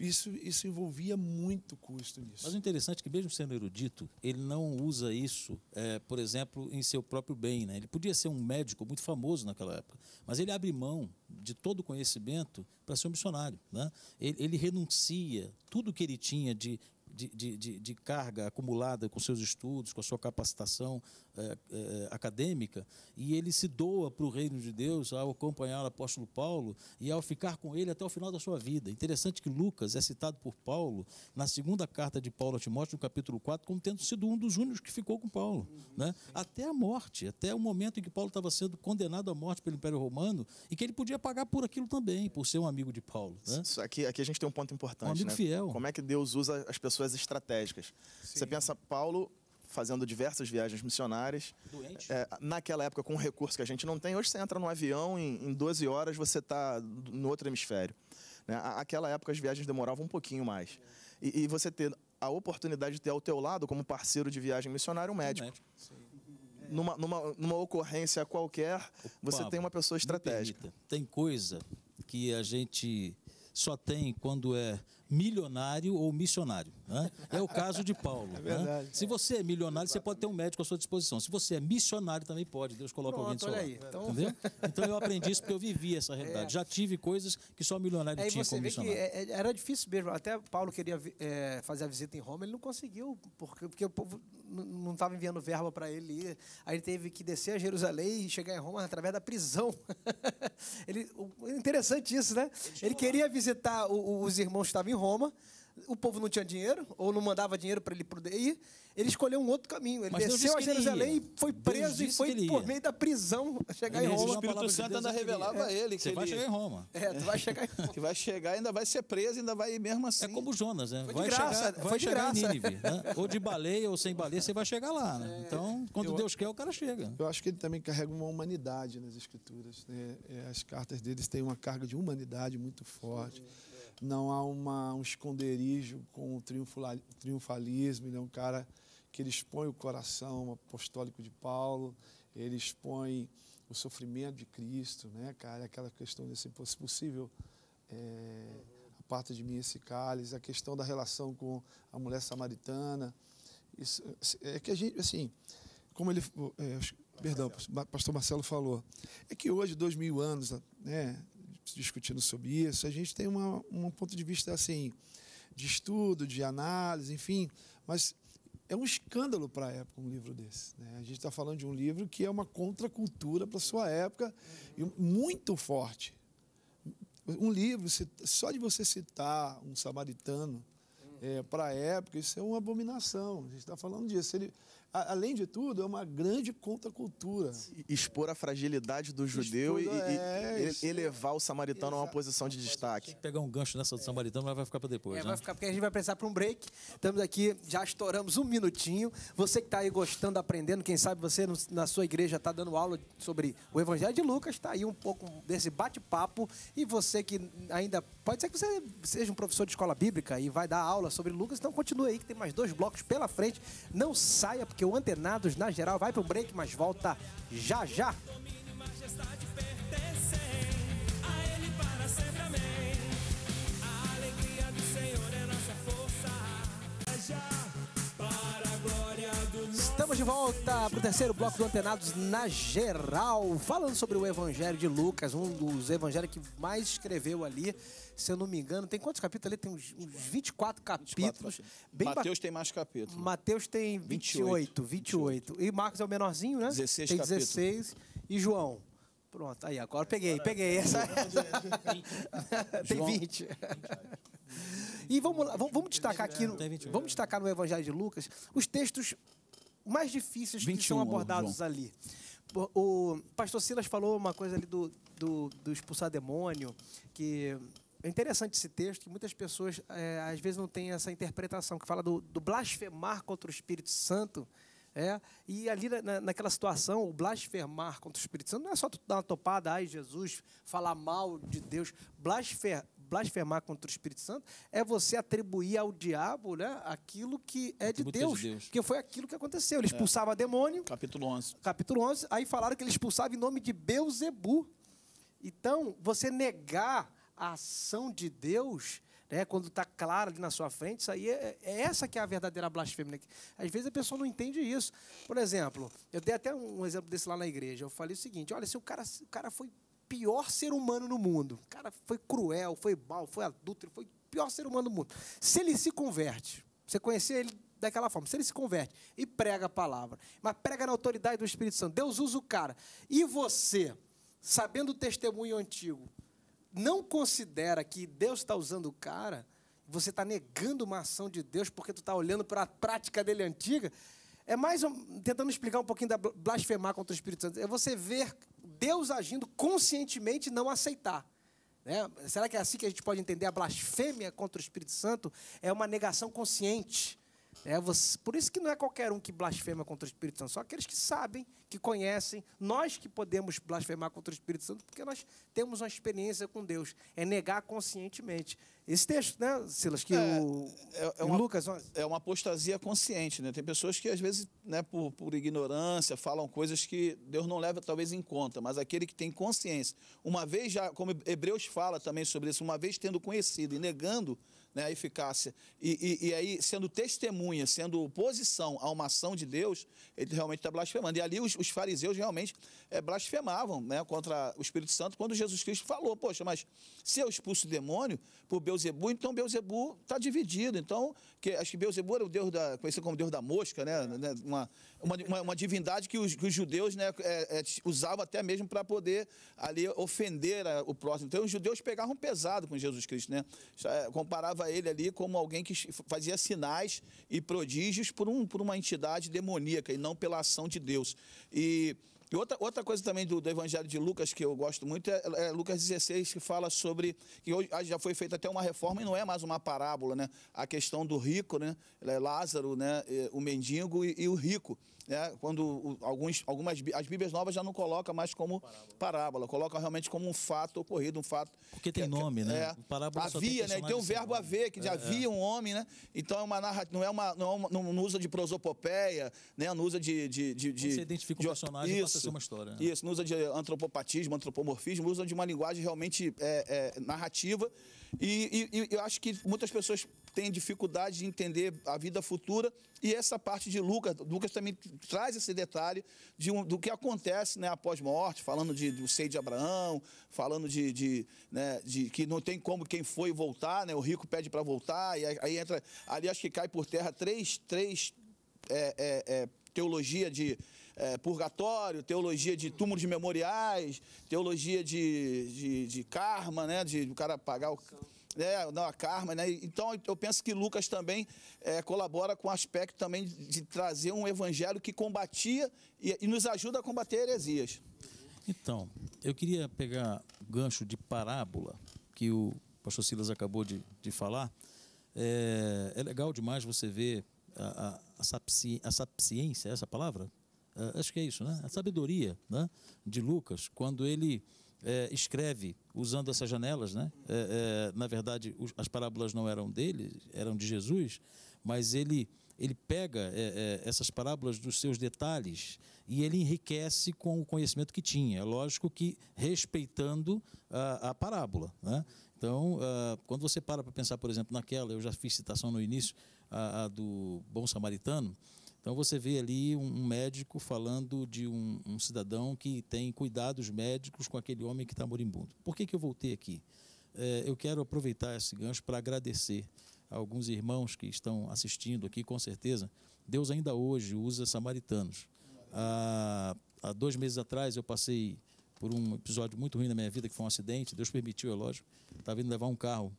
isso, isso envolvia muito custo nisso. Mas o interessante é que mesmo sendo erudito, ele não usa isso, é, por exemplo, em seu próprio bem. Né? Ele podia ser um médico muito famoso naquela época, mas ele abre mão de todo o conhecimento para ser um missionário. Né? Ele, ele renuncia tudo que ele tinha de de, de, de, de, carga acumulada com seus estudos, com a sua capacitação é, é, acadêmica, e ele se doa para o reino de Deus ao acompanhar o apóstolo Paulo e ao ficar com ele até o final da sua vida. Interessante que Lucas é citado por Paulo na segunda carta de Paulo a Timóteo, no capítulo 4, como tendo sido um dos únicos que ficou com Paulo, uhum, né? até a morte, até o momento em que Paulo estava sendo condenado à morte pelo Império Romano e que ele podia pagar por aquilo também, por ser um amigo de Paulo. Né? Isso aqui, aqui a gente tem um ponto importante. Um amigo né? fiel. Como é que Deus usa as pessoas pessoas estratégicas. Sim. Você pensa, Paulo fazendo diversas viagens missionárias. Doente? É, naquela época, com um recurso que a gente não tem, hoje você entra num avião, em, em 12 horas você está no outro hemisfério. Né? Aquela época as viagens demoravam um pouquinho mais. E, e, você ter a oportunidade de ter ao teu lado, como parceiro de viagem missionária, um médico. Um médico. Numa, numa, numa, ocorrência qualquer, Opa, você tem uma pessoa estratégica. tem coisa que a gente só tem quando é milionário ou missionário. Né? É o caso de Paulo. É verdade, né? Se você é milionário, você pode ter um médico à sua disposição. Se você é missionário, também pode. Deus coloca Pronto, alguém do seu lado. Aí, então... Entendeu? Então eu aprendi isso porque eu vivi essa é. realidade. É. Já tive coisas que só milionário é, tinha você como vê que é, é, Era difícil mesmo. Até Paulo queria é, fazer a visita em Roma, ele não conseguiu, porque, porque o povo não estava enviando verba para ele ir. Aí ele teve que descer a Jerusalém e chegar em Roma através da prisão. ele, interessante isso, né? Ele queria visitar os irmãos que estavam em Roma, o povo não tinha dinheiro, ou não mandava dinheiro para ele poder ir, ele escolheu um outro caminho. Ele Mas desceu a Jerusalém e foi preso e foi por meio da prisão chegar ele em Roma. O Espírito Santo de ainda revelava a é. ele que Você ele... vai chegar em Roma. É, tu vai chegar em Roma. que vai chegar, ainda vai ser preso, ainda vai ir mesmo assim. É como Jonas, né? Foi de vai graça. Chegar, foi de graça. Nínive, né? Ou de baleia ou sem baleia, você vai chegar lá. Né? É. Então, quando eu, Deus quer, o cara chega. Eu acho que ele também carrega uma humanidade nas escrituras. Né? É, as cartas deles têm uma carga de humanidade muito forte não há uma, um esconderijo com o triunfalismo. Ele é um cara que ele expõe o coração apostólico de Paulo, ele expõe o sofrimento de Cristo, né, cara? É aquela questão desse se possível é, parte de mim esse cálice, a questão da relação com a mulher samaritana. Isso, é que a gente, assim, como ele, é, perdão, pastor Marcelo falou, é que hoje, dois mil anos né, discutindo sobre isso. A gente tem uma, um ponto de vista assim de estudo, de análise, enfim, mas é um escândalo para a época um livro desse. Né? A gente está falando de um livro que é uma contracultura para sua época e muito forte. Um livro, só de você citar um samaritano é, para a época, isso é uma abominação. A gente está falando disso. Ele, a, além de tudo, é uma grande contracultura. Expor a fragilidade do judeu Expor, e, é, e elevar é. o samaritano Exato. a uma posição de destaque. Tem que pegar um gancho nessa do é. samaritano, mas vai ficar para depois. É, né? vai ficar porque a gente vai precisar para um break. Estamos aqui, já estouramos um minutinho. Você que está aí gostando, aprendendo, quem sabe você na sua igreja está dando aula sobre o Evangelho de Lucas, está aí um pouco desse bate-papo. E você que ainda. Pode ser que você seja um professor de escola bíblica e vai dar aula sobre Lucas, então continue aí que tem mais dois blocos pela frente. Não saia, porque porque o Antenados, na geral, vai para um break, mas volta já já. Estamos de volta para o terceiro bloco do Antenados na geral, falando sobre o Evangelho de Lucas, um dos evangelhos que mais escreveu ali, se eu não me engano. Tem quantos capítulos ali? Tem uns, 24 capítulos. 24. Mateus ba... tem mais capítulos. Mateus tem 28, 28, 28, E Marcos é o menorzinho, né? 16 tem 16. Capítulo. E João? Pronto, aí agora peguei, agora, peguei. É essa... tem 20. E vamos, lá, vamos, vamos destacar aqui, vamos destacar no Evangelho de Lucas os textos mais difíceis 21, que são abordados João. ali. O pastor Silas falou uma coisa ali do, do, do expulsar demônio, que é interessante esse texto, que muitas pessoas é, às vezes não têm essa interpretação, que fala do, do blasfemar contra o Espírito Santo. É, e ali na, naquela situação, o blasfemar contra o Espírito Santo não é só tu dar uma topada, ai Jesus, falar mal de Deus. Blasfer, blasfemar contra o Espírito Santo é você atribuir ao diabo né, aquilo que é de Deus, de Deus, que foi aquilo que aconteceu. Ele é. expulsava é. demônio. Capítulo 11. Capítulo 11. Aí falaram que ele expulsava em nome de Beuzebu. Então, você negar a ação de Deus né, quando está claro ali na sua frente, isso aí é, é, essa que é a verdadeira blasfêmia. Né? Às vezes a pessoa não entende isso. Por exemplo, eu dei até um, exemplo desse lá na igreja. Eu falei o seguinte: olha, se o cara, o cara foi pior ser humano no mundo. O cara foi cruel, foi mal, foi adúltero, foi o pior ser humano do mundo. Se ele se converte, você conhecia ele daquela forma, se ele se converte e prega a palavra, mas prega na autoridade do Espírito Santo, Deus usa o cara. E você, sabendo o testemunho antigo, não considera que Deus está usando o cara, você está negando uma ação de Deus porque tu está olhando para a prática dele antiga, é mais um, tentando explicar um pouquinho da blasfemar contra o Espírito Santo. É você ver Deus agindo conscientemente e não aceitar. Né? Será que é assim que a gente pode entender? A blasfêmia contra o Espírito Santo é uma negação consciente é, você, por isso que não é qualquer um que blasfema contra o Espírito Santo, só aqueles que sabem, que conhecem, nós que podemos blasfemar contra o Espírito Santo, porque nós temos uma experiência com Deus, é negar conscientemente. Esse texto, né, Silas, que é, o é, é uma, Lucas 11. É uma apostasia consciente, né? Tem pessoas que às vezes, né, por, por ignorância, falam coisas que Deus não leva talvez em conta, mas aquele que tem consciência, uma vez já, como Hebreus fala também sobre isso, uma vez tendo conhecido e negando, né, a eficácia, e, e, e aí sendo testemunha, sendo oposição a uma ação de Deus, ele realmente está blasfemando. E ali os, os fariseus realmente é, blasfemavam né, contra o Espírito Santo quando Jesus Cristo falou, poxa, mas se eu expulso o demônio por Beuzebu, então Beuzebu está dividido, então acho que Beuzebu era o deus da. conhecido como deus da mosca, né? né? Uma, uma, uma divindade que os, que os judeus né, é, é, usavam até mesmo para poder ali ofender a, o próximo. Então os judeus pegavam pesado com Jesus Cristo, né? É, comparava ele ali como alguém que fazia sinais e prodígios por, um, por uma entidade demoníaca e não pela ação de Deus. E e outra, outra coisa também do, do Evangelho de Lucas que eu gosto muito é, é, Lucas 16, que fala sobre. que hoje ah, já foi feita até uma reforma e não é mais uma parábola, né? A questão do rico, né? É Lázaro, né? O mendigo e, e o rico né, quando o, alguns, algumas as Bíblias novas já não coloca mais como parábola, parábola coloca realmente como um fato ocorrido, um fato. Porque tem nome, né? É, parábola havia, tem né? E tem um verbo haver, que é, é, havia um homem, né? Então é uma narrativa, não é uma, não, é uma, não usa de prosopopeia, né? Não usa de, de, de, de você identifica um personagem, isso, passa uma história. Né? Isso, não usa de antropopatismo, antropomorfismo, usa de uma linguagem realmente é, é, narrativa e, e, e eu acho que muitas pessoas têm dificuldade de entender a vida futura e essa parte de Lucas, Lucas também traz esse detalhe de um, do que acontece né, após morte, falando de, do seio de Abraão, falando de, de, né, de que não tem como quem foi voltar, né, o rico pede para voltar, e aí, aí, entra, ali acho que cai por terra três, três é, é, é, teologia de é, purgatório, teologia de túmulos de memoriais, teologia de, de, de karma, né? De o cara pagar o. É, não, a karma, né? Então eu penso que Lucas também é, colabora com o aspecto também de trazer um evangelho que combatia e, e, nos ajuda a combater heresias. Então, eu queria pegar o gancho de parábola que o pastor Silas acabou de, de falar. É, é legal demais você ver a, a, a, sapci, a sapciência, é essa palavra? uh, acho que é isso, né? A sabedoria né? de Lucas, quando ele eh, escreve usando essas janelas, né? Eh, eh, na verdade, os, as parábolas não eram dele, eram de Jesus, mas ele ele pega essas parábolas dos seus detalhes e ele enriquece com o conhecimento que tinha. É lógico que respeitando a, a parábola, né? Então, uh, quando você para para pensar, por exemplo, naquela, eu já fiz citação no início, a, a do Bom Samaritano, então você vê ali um médico falando de um, um cidadão que tem cuidados médicos com aquele homem que está moribundo. Por que, que eu voltei aqui? É, eu quero aproveitar esse gancho para agradecer a alguns irmãos que estão assistindo aqui, com certeza. Deus ainda hoje usa samaritanos. Há, dois meses atrás eu passei por um episódio muito ruim na minha vida, que foi um acidente. Deus permitiu, é lógico. Estava tá indo levar um carro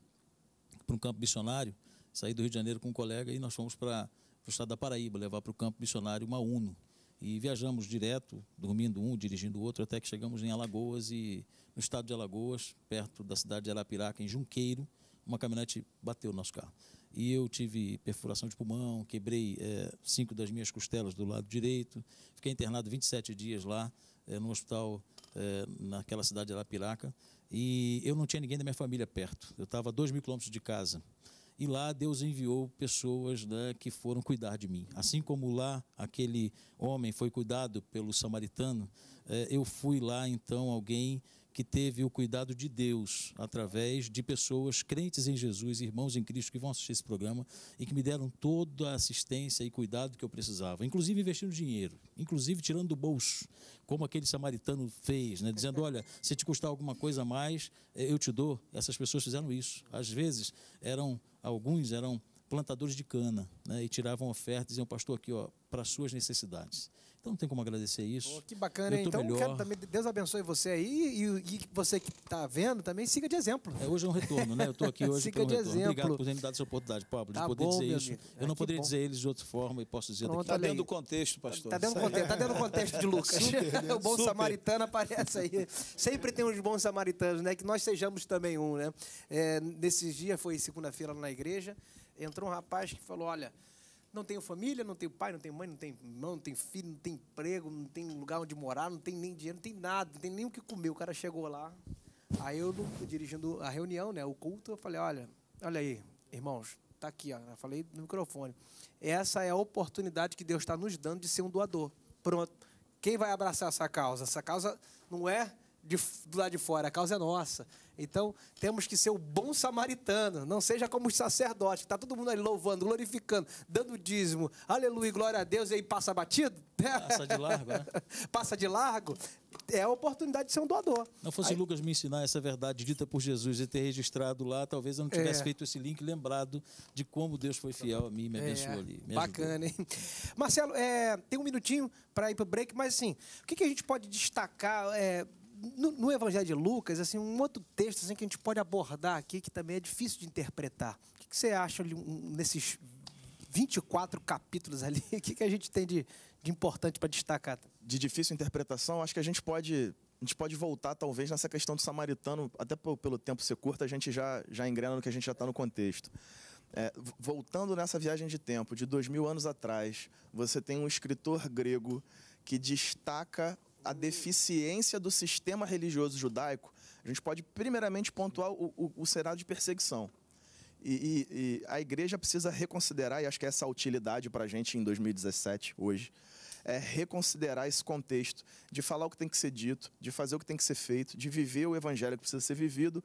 para um campo missionário. Saí do Rio de Janeiro com um colega e nós fomos para para o estado da Paraíba, levar para o campo missionário uma Uno. E viajamos direto, dormindo um, dirigindo o outro, até que chegamos em Alagoas e no estado de Alagoas, perto da cidade de Arapiraca, em Junqueiro, uma caminhonete bateu no nosso carro. E eu tive perfuração de pulmão, quebrei é, cinco das minhas costelas do lado direito, fiquei internado 27 dias lá, é, no hospital é, naquela cidade de Arapiraca, e eu não tinha ninguém da minha família perto. Eu estava a dois mil quilômetros de casa e lá Deus enviou pessoas né, que foram cuidar de mim. Assim como lá aquele homem foi cuidado pelo samaritano, eh, eu fui lá então alguém que teve o cuidado de Deus através de pessoas crentes em Jesus, irmãos em Cristo que vão assistir esse programa e que me deram toda a assistência e cuidado que eu precisava, inclusive investindo dinheiro, inclusive tirando do bolso, como aquele samaritano fez, né? dizendo: olha, se te custar alguma coisa a mais, eh, eu te dou. Essas pessoas fizeram isso. Às vezes eram alguns eram plantadores de cana né? e tiravam ofertas e diziam: pastor aqui ó para suas necessidades. Então não tem como agradecer isso. Oh, que bacana, hein? Então, melhor. Quero, também, Deus abençoe você aí e, e você que está vendo também siga de exemplo. É, hoje é um retorno, né? Eu estou aqui hoje. para um retorno. exemplo. Obrigado por ter me dado essa oportunidade, Pablo, de tá poder bom, dizer isso. Amigo. Eu é, não poderia bom. dizer eles de outra forma e posso dizer Pronto, daqui. Tá dentro do contexto, pastor. Tá dentro do contexto, tá dentro contexto de Lucas. Super, né? o bom Super. samaritano aparece aí. Sempre tem uns bons samaritanos, né? Que nós sejamos também um, né? É, nesses dias, foi segunda-feira na igreja, entrou um rapaz que falou: olha não tenho família, não tenho pai, não tenho mãe, não tenho irmão, não tenho filho, não tenho emprego, não tenho lugar onde morar, não tenho nem dinheiro, não tem nada, não tem nem o que comer. O cara chegou lá, aí eu dirigindo a reunião, né, o culto, eu falei, olha, olha aí, irmãos, tá aqui, ó, eu falei no microfone. Essa é a oportunidade que Deus está nos dando de ser um doador. Pronto. Quem vai abraçar essa causa? Essa causa não é de, do lado de fora, a causa é nossa. Então, temos que ser o bom samaritano. Não seja como os sacerdotes, que está todo mundo ali louvando, glorificando, dando dízimo. Aleluia, glória a Deus, e aí passa batido. Passa de largo, né? passa de largo. É a oportunidade de ser um doador. Não fosse aí... Lucas me ensinar essa verdade dita por Jesus e ter registrado lá, talvez eu não tivesse é. feito esse link lembrado de como Deus foi fiel a mim, e me é, abençoou é. ali. Me Bacana, hein? Marcelo, é, tem um minutinho para ir para o break, mas assim, o que, que a gente pode destacar? É, no, no, Evangelho de Lucas, assim, um outro texto assim, que a gente pode abordar aqui, que também é difícil de interpretar. O que, que você acha ali, um, nesses 24 capítulos ali? O que, que a gente tem de, de importante para destacar? De difícil interpretação, acho que a gente pode a gente pode voltar, talvez, nessa questão do samaritano, até pelo tempo ser curto, a gente já, já engrena no que a gente já está no contexto. É, voltando nessa viagem de tempo, de dois mil anos atrás, você tem um escritor grego que destaca a deficiência do sistema religioso judaico, a gente pode primeiramente pontuar o, o, o cenário de perseguição. E, e, e, a igreja precisa reconsiderar, e acho que é essa a utilidade para a gente em 2017, hoje, é reconsiderar esse contexto de falar o que tem que ser dito, de fazer o que tem que ser feito, de viver o evangelho que precisa ser vivido,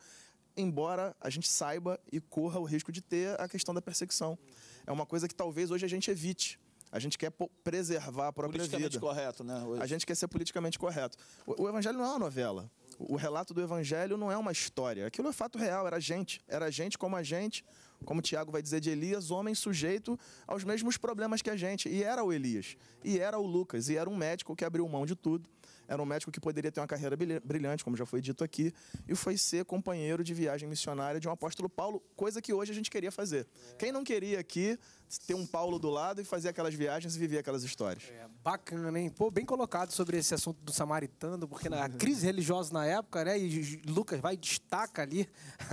embora a gente saiba e corra o risco de ter a questão da perseguição. É uma coisa que talvez hoje a gente evite a gente quer preservar a própria politicamente vida. correto, né? Hoje. A gente quer ser politicamente correto. O, o evangelho não é uma novela. O, o relato do evangelho não é uma história. Aquilo é fato real, era gente. Era gente como a gente, como Tiago vai dizer de Elias, homem sujeito aos mesmos problemas que a gente. E era o Elias, e era o Lucas, e era um médico que abriu mão de tudo. Era um médico que poderia ter uma carreira brilhante, como já foi dito aqui, e foi ser companheiro de viagem missionária de um apóstolo Paulo, coisa que hoje a gente queria fazer. Quem não queria aqui ter um Paulo do lado e fazer aquelas viagens e viver aquelas histórias. É, bacana, hein? Pô, bem colocado sobre esse assunto do samaritano, porque na crise religiosa na época, né? E Lucas vai e destaca ali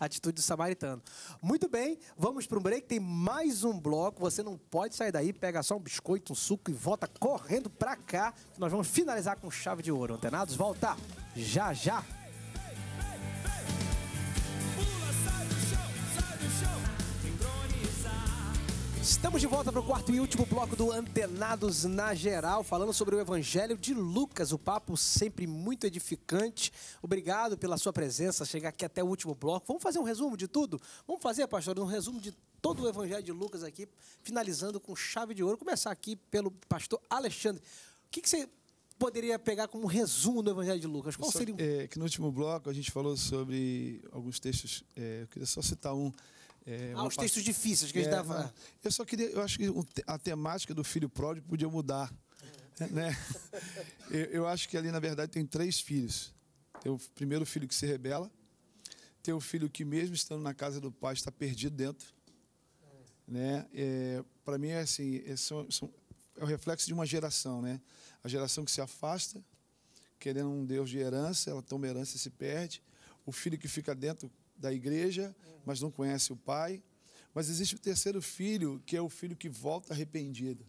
a atitude do samaritano. Muito bem, vamos para um break. Tem mais um bloco. Você não pode sair daí, pega só um biscoito, um suco e volta correndo para cá. Nós vamos finalizar com chave de ouro. Antenados, volta já já! Estamos de volta para o quarto e último bloco do Antenados na Geral, falando sobre o Evangelho de Lucas. O papo sempre muito edificante. Obrigado pela sua presença, chegar aqui até o último bloco. Vamos fazer um resumo de tudo? Vamos fazer, pastor, um resumo de todo o Evangelho de Lucas aqui, finalizando com chave de ouro. Começar aqui pelo pastor Alexandre. O que, que você poderia pegar como resumo do Evangelho de Lucas? Qual seria? É, que no último bloco a gente falou sobre alguns textos. É, eu queria só citar um é, ah, os textos parte... difíceis que é, a gente é, dava. Eu só queria, eu acho que a temática do filho pródigo podia mudar. Né? eu, eu, acho que ali, na verdade, tem três filhos. Tem o primeiro filho que se rebela, tem o filho que, mesmo estando na casa do pai, está perdido dentro. Né? É, Para mim, é assim: é, são, são, é o reflexo de uma geração. Né? A geração que se afasta, querendo um Deus de herança, ela toma herança e se perde. O filho que fica dentro da igreja, mas não conhece o pai. Mas existe o terceiro filho, que é o filho que volta arrependido.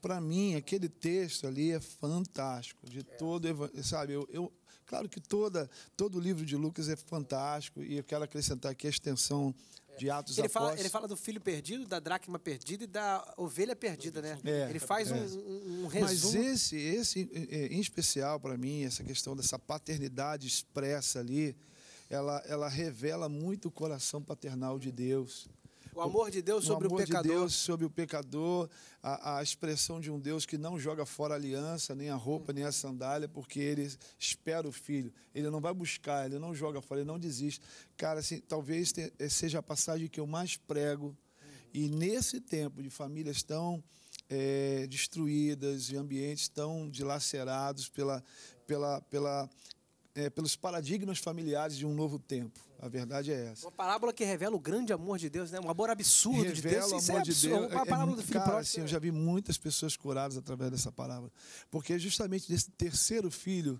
Para mim, aquele texto ali é fantástico, de todo, sabe, eu, eu claro que toda todo o livro de Lucas é fantástico e eu quero acrescentar aqui a extensão de é. Atos ele fala, ele fala, do filho perdido, da dracma perdida e da ovelha perdida, né? É, ele faz é. um, um, resumo. Mas esse, esse é, é, em especial para mim, essa questão dessa paternidade expressa ali, ela, ela revela muito o coração paternal de Deus. O amor de Deus sobre o, amor o pecador. De Deus sobre o pecador, a, a, expressão de um Deus que não joga fora a aliança, nem a roupa, nem a sandália, porque ele espera o filho. Ele não vai buscar, ele não joga fora, ele não desiste. Cara, assim, talvez eh, seja a passagem que eu mais prego. E nesse tempo de famílias tão é, destruídas e ambientes tão dilacerados pela, pela, pela é, pelos paradigmas familiares de um novo tempo. A verdade é essa. Uma parábola que revela o grande amor de Deus, né? Um amor absurdo revela é de Deus. Revela o amor é de Deus. Uma é, é parábola é, do filho cara, próximo. Assim, eu já vi muitas pessoas curadas através dessa parábola. Porque justamente desse terceiro filho,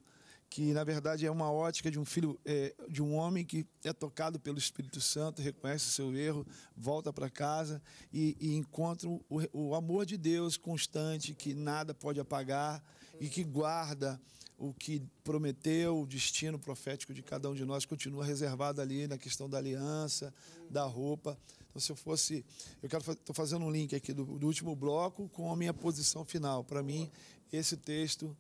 que na verdade é uma ótica de um filho, é, de um homem que é tocado pelo Espírito Santo, reconhece o seu erro, volta para casa e, e encontra o, o amor de Deus constante, que nada pode apagar e que guarda o que prometeu, o destino profético de cada um de nós continua reservado ali na questão da aliança, da roupa. Então, se eu fosse. Eu quero estou fazendo um link aqui do, do, último bloco com a minha posição final. Para mim, esse texto,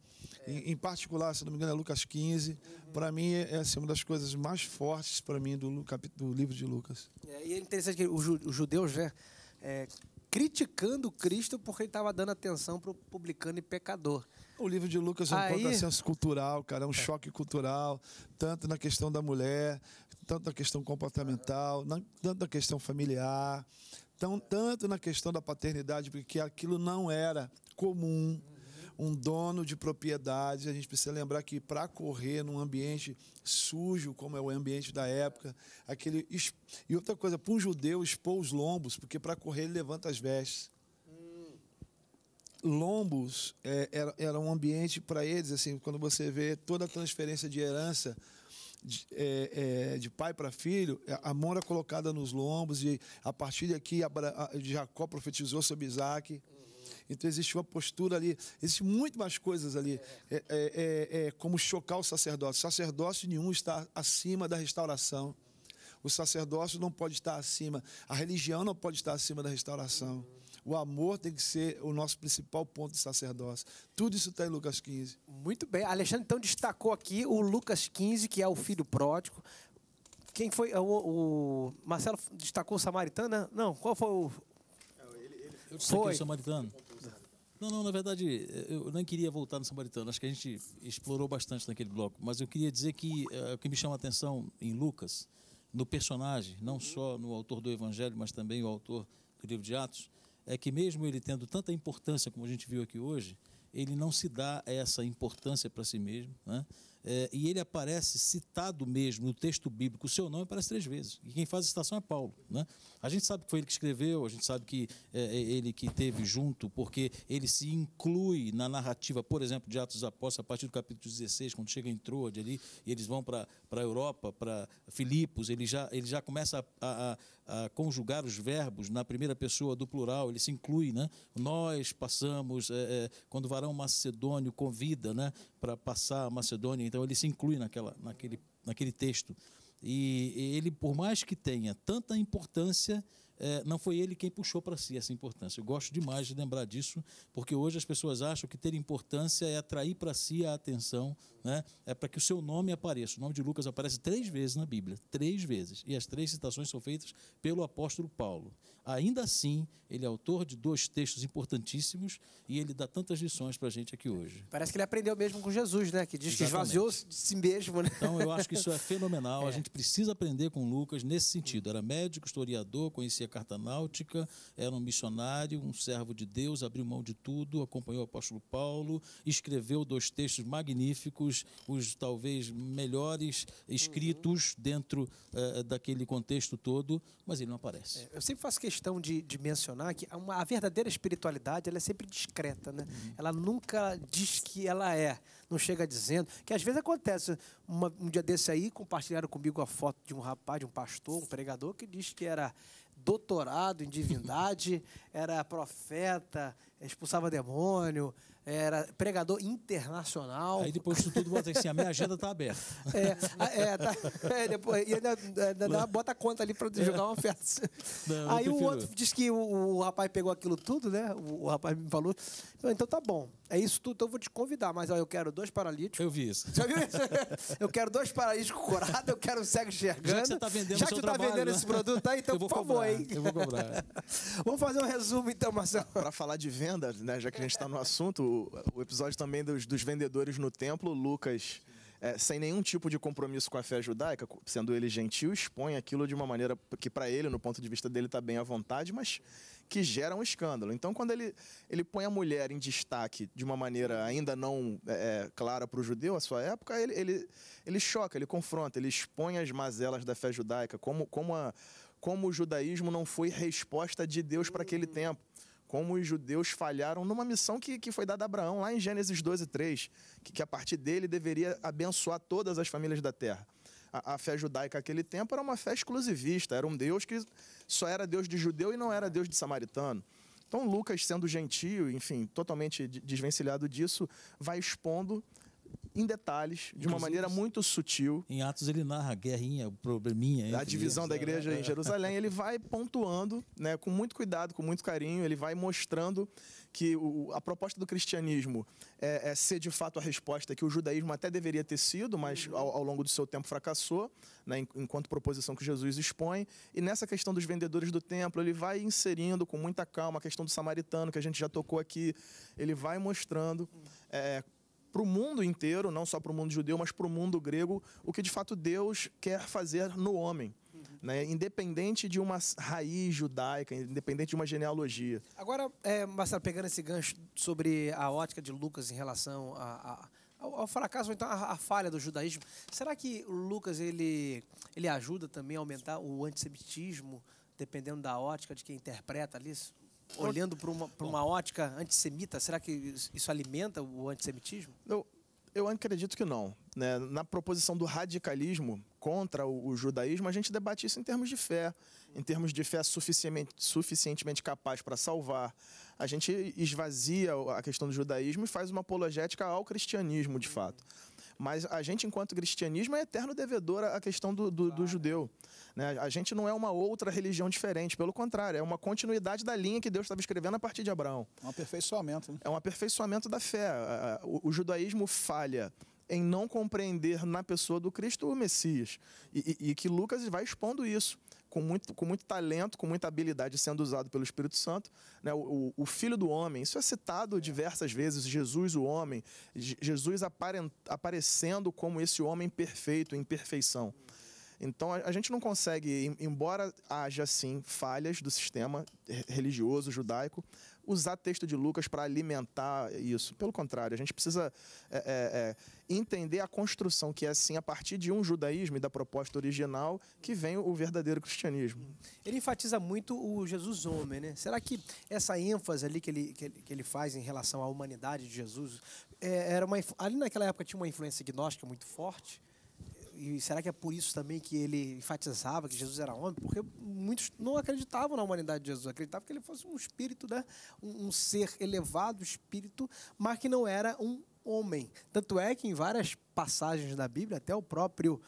é. em, em, particular, se não me engano, é Lucas 15, uhum. para mim é, é assim, uma das coisas mais fortes para mim do, do, livro de Lucas. É, e é interessante que os judeus, né? É, criticando Cristo porque ele estava dando atenção para o publicano e pecador. O livro de Lucas é um Aí... contrassenso cultural, cara, é um é. choque cultural, tanto na questão da mulher, tanto na questão comportamental, na, tanto na questão familiar, tão, tanto na questão da paternidade, porque aquilo não era comum. Um dono de propriedades. a gente precisa lembrar que para correr num ambiente sujo, como é o ambiente da época, aquele. E outra coisa, para um judeu expor os lombos, porque para correr ele levanta as vestes lombos é, era, era um ambiente para eles, assim, quando você vê toda a transferência de herança de, é, é, de pai para filho, é, a mão era colocada nos lombos, e a partir daqui Abra, Jacó profetizou sobre Isaac. Então existe uma postura ali, existe muito mais coisas ali, é, é, é, é como chocar o sacerdócio. Sacerdócio nenhum está acima da restauração. O sacerdócio não pode estar acima, a religião não pode estar acima da restauração. O amor tem que ser o nosso principal ponto de sacerdócio. Tudo isso está em Lucas 15. Muito bem. Alexandre, então, destacou aqui o Lucas 15, que é o filho pródigo. Quem foi? O, o Marcelo destacou o samaritano, né? Não, qual foi o. Eu destaquei foi. o samaritano. Não, não, na verdade, eu nem queria voltar no samaritano. Acho que a gente explorou bastante naquele bloco. Mas eu queria dizer que uh, o que me chama a atenção em Lucas no personagem, não uhum. só no autor do Evangelho, mas também o autor do livro de Atos, é que mesmo ele tendo tanta importância como a gente viu aqui hoje, ele não se dá essa importância para si mesmo, né? É, e ele aparece citado mesmo no texto bíblico, o seu nome aparece três vezes. E quem faz a citação é Paulo. Né? A gente sabe que foi ele que escreveu, a gente sabe que é, é ele que teve junto, porque ele se inclui na narrativa, por exemplo, de Atos dos Apóstolos, a partir do capítulo 16, quando chega em Troade ali, e eles vão para a Europa, para Filipos, ele já, ele já começa a, a, a conjugar os verbos na primeira pessoa do plural, ele se inclui, né? Nós passamos, é, é, quando o varão macedônio convida, né, para passar a Macedônia, então ele se inclui naquela, naquele, naquele texto. E ele, por mais que tenha tanta importância, é, não foi ele quem puxou para si essa importância. Eu gosto demais de lembrar disso, porque hoje as pessoas acham que ter importância é atrair para si a atenção, né? é para que o seu nome apareça. O nome de Lucas aparece três vezes na Bíblia, três vezes. E as três citações são feitas pelo apóstolo Paulo. Ainda assim, ele é autor de dois textos importantíssimos e ele dá tantas lições para a gente aqui hoje. Parece que ele aprendeu mesmo com Jesus, né? Que diz Exatamente. que esvaziou-se de si mesmo. Né? Então, eu acho que isso é fenomenal. É. A gente precisa aprender com Lucas nesse sentido. Era médico, historiador, conhecia a carta náutica, era um missionário, um servo de Deus, abriu mão de tudo, acompanhou o apóstolo Paulo, escreveu dois textos magníficos, os talvez melhores escritos uhum. dentro eh, daquele contexto todo, mas ele não aparece. É, eu sempre faço questão questão de, de mencionar que uma, a verdadeira espiritualidade ela é sempre discreta, né? Uhum. Ela nunca diz que ela é, não chega dizendo. Que às vezes acontece. Uma, um dia desse aí, compartilharam comigo a foto de um rapaz, de um pastor, um pregador, que diz que era doutorado em divindade, era profeta, expulsava demônio, era pregador internacional. Aí depois de tudo, bota assim, a minha agenda está aberta. É, é, tá, é, depois, e ainda, ainda bota a conta ali para jogar uma oferta. Não, Aí o outro diz que o, o, rapaz pegou aquilo tudo, né? O, o rapaz me falou. Então tá bom, é isso tudo, então eu vou te convidar, mas ó, eu quero dois paralíticos. Eu vi isso. Já viu isso? eu quero dois paralíticos curados, eu quero um cego enxergando. Já que você está vendendo, Já que tá trabalho, vendendo né? esse produto aí, então por cobrar, favor, hein? Eu vou cobrar. Vamos fazer um resumo então, Marcelo. Para falar de venda, né, já que a gente está no assunto, o, episódio também dos, dos vendedores no templo, Lucas, é, sem nenhum tipo de compromisso com a fé judaica, sendo ele gentil, expõe aquilo de uma maneira que para ele, no ponto de vista dele, está bem à vontade, mas que gera um escândalo. Então, quando ele, ele põe a mulher em destaque de uma maneira ainda não é, é clara para o judeu, à sua época, ele, ele, ele choca, ele confronta, ele expõe as mazelas da fé judaica, como, como, a, como o judaísmo não foi resposta de Deus para aquele hum. tempo como os judeus falharam numa missão que, que foi dada a Abraão lá em Gênesis 12, 3, que, que a partir dele deveria abençoar todas as famílias da terra. A, a fé judaica naquele tempo era uma fé exclusivista, era um Deus que só era Deus de judeu e não era Deus de samaritano. Então, Lucas, sendo gentio, enfim, totalmente desvencilhado disso, vai expondo em detalhes, de uma maneira muito sutil. Em Atos ele narra a guerrinha, o probleminha. A divisão da igreja né? em Jerusalém, ele vai pontuando, né, com muito cuidado, com muito carinho, ele vai mostrando que o, a proposta do cristianismo é, é, ser de fato a resposta que o judaísmo até deveria ter sido, mas uhum. ao, ao longo do seu tempo fracassou, né, enquanto proposição que Jesus expõe. E nessa questão dos vendedores do templo, ele vai inserindo com muita calma a questão do samaritano, que a gente já tocou aqui, ele vai mostrando é, para o mundo inteiro, não só para o mundo judeu, mas para o mundo grego, o que de fato Deus quer fazer no homem. Né? Independente de uma raiz judaica, independente de uma genealogia. Agora, é, Marcelo, pegando esse gancho sobre a ótica de Lucas em relação a, a ao, fracasso ou então a falha do judaísmo. Será que Lucas ele, ele ajuda também a aumentar o antissemitismo, dependendo da ótica de quem interpreta ali? olhando para uma, pra uma ótica antissemita, será que isso alimenta o antissemitismo? Eu, eu acredito que não. Né? Na proposição do radicalismo contra o, o, judaísmo, a gente debate isso em termos de fé, em termos de fé suficientemente, suficientemente capaz para salvar. A gente esvazia a questão do judaísmo e faz uma apologética ao cristianismo, de fato. Uhum. Mas a gente, enquanto cristianismo, é eterno devedor à questão do, do, claro. do judeu. Né? A gente não é uma outra religião diferente, pelo contrário, é uma continuidade da linha que Deus estava escrevendo a partir de Abraão. É um aperfeiçoamento. Né? É um aperfeiçoamento da fé. o, o judaísmo falha em não compreender na pessoa do Cristo o Messias. E, e, e, que Lucas vai expondo isso com muito, com muito talento, com muita habilidade sendo usado pelo Espírito Santo. Né? O, o, o Filho do Homem, isso é citado diversas vezes, Jesus o homem, Jesus aparent, aparecendo como esse homem perfeito, em perfeição. Então a, gente não consegue, embora haja sim falhas do sistema religioso judaico, usar texto de Lucas para alimentar isso. Pelo contrário, a gente precisa é, é, é entender a construção que é assim a partir de um judaísmo e da proposta original que vem o verdadeiro cristianismo. Ele enfatiza muito o Jesus homem, né? Será que essa ênfase ali que ele, que ele, que ele faz em relação à humanidade de Jesus é, era uma ali naquela época tinha uma influência gnóstica muito forte? e será que é por isso também que ele enfatizava que Jesus era homem? Porque muitos não acreditavam na humanidade de Jesus, acreditavam que ele fosse um espírito, né? um, um ser elevado, espírito, mas que não era um homem. Tanto é que em várias passagens da Bíblia, até o próprio